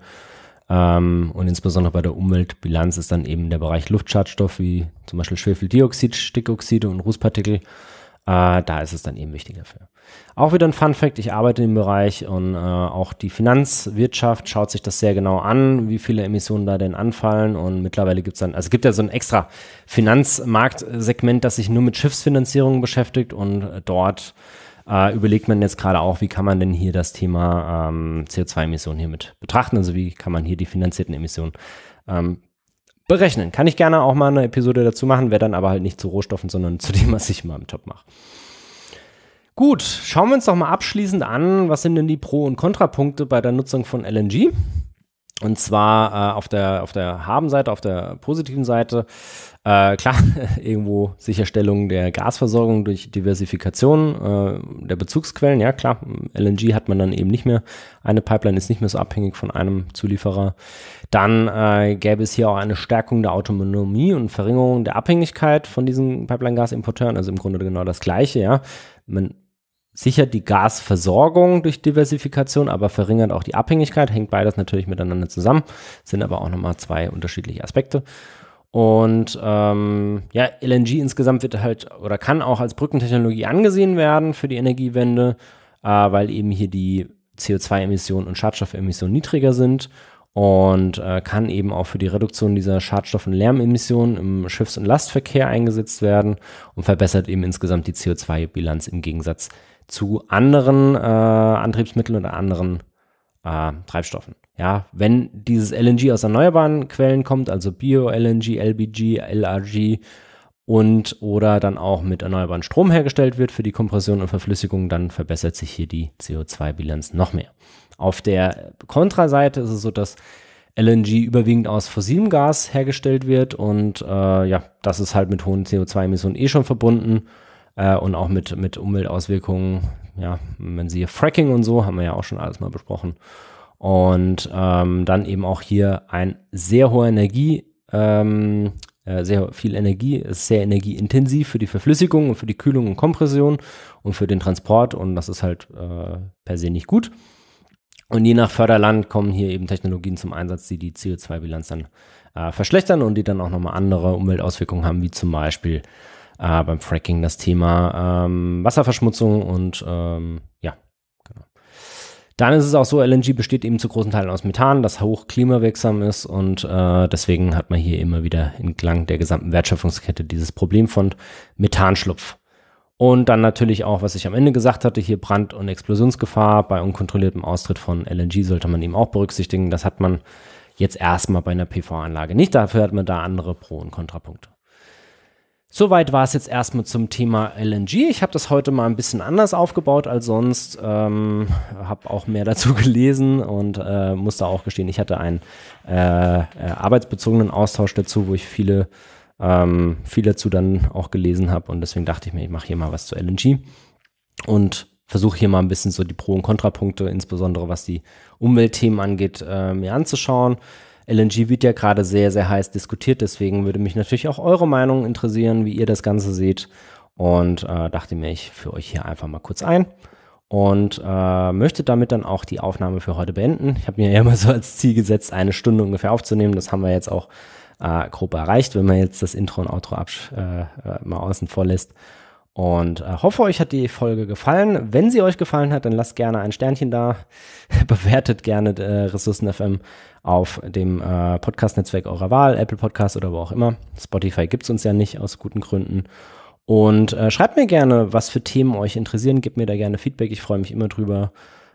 Ähm, und insbesondere bei der Umweltbilanz ist dann eben der Bereich Luftschadstoff, wie zum Beispiel Schwefeldioxid, Stickoxide und Rußpartikel. Äh, da ist es dann eben wichtiger für. Auch wieder ein Fun Fact, ich arbeite im Bereich und äh, auch die Finanzwirtschaft schaut sich das sehr genau an, wie viele Emissionen da denn anfallen. Und mittlerweile gibt es dann, also es gibt ja so ein extra Finanzmarktsegment, das sich nur mit Schiffsfinanzierung beschäftigt und dort äh, überlegt man jetzt gerade auch, wie kann man denn hier das Thema ähm, CO2-Emissionen hier mit betrachten, also wie kann man hier die finanzierten Emissionen ähm, berechnen. Kann ich gerne auch mal eine Episode dazu machen, wäre dann aber halt nicht zu Rohstoffen, sondern zu dem, was ich mal im Job mache. Gut, schauen wir uns doch mal abschließend an, was sind denn die Pro- und Kontrapunkte bei der Nutzung von LNG? Und zwar äh, auf der, auf der Habenseite, auf der positiven Seite, äh, klar, irgendwo Sicherstellung der Gasversorgung durch Diversifikation äh, der Bezugsquellen. Ja, klar, LNG hat man dann eben nicht mehr. Eine Pipeline ist nicht mehr so abhängig von einem Zulieferer. Dann äh, gäbe es hier auch eine Stärkung der Autonomie und Verringerung der Abhängigkeit von diesen Pipeline-Gasimporteuren. Also im Grunde genau das Gleiche, ja. Man sichert die Gasversorgung durch Diversifikation, aber verringert auch die Abhängigkeit. Hängt beides natürlich miteinander zusammen, sind aber auch nochmal zwei unterschiedliche Aspekte. Und ähm, ja, LNG insgesamt wird halt oder kann auch als Brückentechnologie angesehen werden für die Energiewende, äh, weil eben hier die CO2-Emissionen und Schadstoffemissionen niedriger sind und äh, kann eben auch für die Reduktion dieser Schadstoff- und Lärmemissionen im Schiffs- und Lastverkehr eingesetzt werden und verbessert eben insgesamt die CO2-Bilanz im Gegensatz zu anderen äh, Antriebsmitteln oder anderen äh, Treibstoffen. Ja, wenn dieses LNG aus erneuerbaren Quellen kommt, also Bio-LNG, LBG, LRG und oder dann auch mit erneuerbaren Strom hergestellt wird für die Kompression und Verflüssigung, dann verbessert sich hier die CO2-Bilanz noch mehr. Auf der Kontraseite ist es so, dass LNG überwiegend aus fossilem Gas hergestellt wird und äh, ja, das ist halt mit hohen CO2-Emissionen eh schon verbunden äh, und auch mit, mit Umweltauswirkungen. Ja, wenn Sie Fracking und so, haben wir ja auch schon alles mal besprochen. Und ähm, dann eben auch hier ein sehr hoher Energie, ähm, äh, sehr viel Energie, ist sehr energieintensiv für die Verflüssigung und für die Kühlung und Kompression und für den Transport und das ist halt äh, per se nicht gut. Und je nach Förderland kommen hier eben Technologien zum Einsatz, die die CO2-Bilanz dann äh, verschlechtern und die dann auch nochmal andere Umweltauswirkungen haben, wie zum Beispiel äh, beim Fracking das Thema ähm, Wasserverschmutzung und ähm, ja, genau. Dann ist es auch so, LNG besteht eben zu großen Teilen aus Methan, das hoch klimawirksam ist und äh, deswegen hat man hier immer wieder entlang der gesamten Wertschöpfungskette dieses Problem von Methanschlupf. Und dann natürlich auch, was ich am Ende gesagt hatte, hier Brand- und Explosionsgefahr. Bei unkontrolliertem Austritt von LNG sollte man eben auch berücksichtigen. Das hat man jetzt erstmal bei einer PV-Anlage nicht. Dafür hat man da andere Pro- und Kontrapunkte. Soweit war es jetzt erstmal zum Thema LNG. Ich habe das heute mal ein bisschen anders aufgebaut als sonst, ähm, habe auch mehr dazu gelesen und äh, da auch gestehen, ich hatte einen äh, äh, arbeitsbezogenen Austausch dazu, wo ich viele, ähm, viel dazu dann auch gelesen habe und deswegen dachte ich mir, ich mache hier mal was zu LNG und versuche hier mal ein bisschen so die Pro- und Kontrapunkte, insbesondere was die Umweltthemen angeht, äh, mir anzuschauen. LNG wird ja gerade sehr, sehr heiß diskutiert. Deswegen würde mich natürlich auch eure Meinung interessieren, wie ihr das Ganze seht. Und äh, dachte mir, ich für euch hier einfach mal kurz ein und äh, möchte damit dann auch die Aufnahme für heute beenden. Ich habe mir ja immer so als Ziel gesetzt, eine Stunde ungefähr aufzunehmen. Das haben wir jetzt auch äh, grob erreicht, wenn man jetzt das Intro und Outro äh, äh, mal außen vor lässt. Und äh, hoffe, euch hat die Folge gefallen. Wenn sie euch gefallen hat, dann lasst gerne ein Sternchen da. Bewertet gerne äh, Ressourcen FM auf dem äh, Podcast-Netzwerk eurer Wahl, Apple Podcast oder wo auch immer. Spotify gibt es uns ja nicht aus guten Gründen. Und äh, schreibt mir gerne, was für Themen euch interessieren. Gebt mir da gerne Feedback. Ich freue mich immer drüber.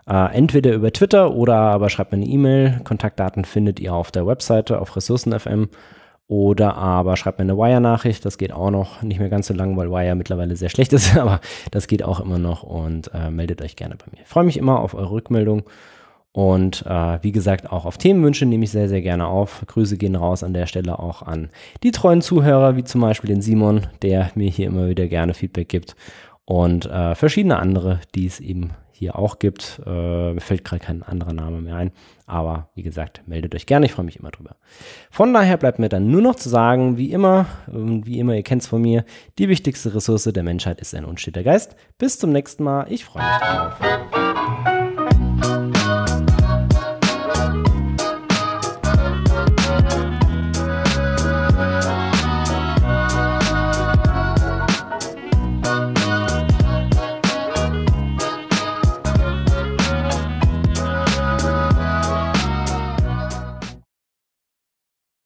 Äh, entweder über Twitter oder aber schreibt mir eine E-Mail. Kontaktdaten findet ihr auf der Webseite auf ressourcen.fm oder aber schreibt mir eine Wire-Nachricht. Das geht auch noch. Nicht mehr ganz so lang, weil Wire mittlerweile sehr schlecht ist, aber das geht auch immer noch und äh, meldet euch gerne bei mir. Ich freue mich immer auf eure Rückmeldung. Und äh, wie gesagt, auch auf Themenwünsche nehme ich sehr, sehr gerne auf. Grüße gehen raus an der Stelle auch an die treuen Zuhörer, wie zum Beispiel den Simon, der mir hier immer wieder gerne Feedback gibt. Und äh, verschiedene andere, die es eben hier auch gibt. Äh, mir fällt gerade kein anderer Name mehr ein. Aber wie gesagt, meldet euch gerne. Ich freue mich immer drüber. Von daher bleibt mir dann nur noch zu sagen, wie immer, ähm, wie immer, ihr kennt es von mir, die wichtigste Ressource der Menschheit ist ein unsteter Geist. Bis zum nächsten Mal. Ich freue mich drauf.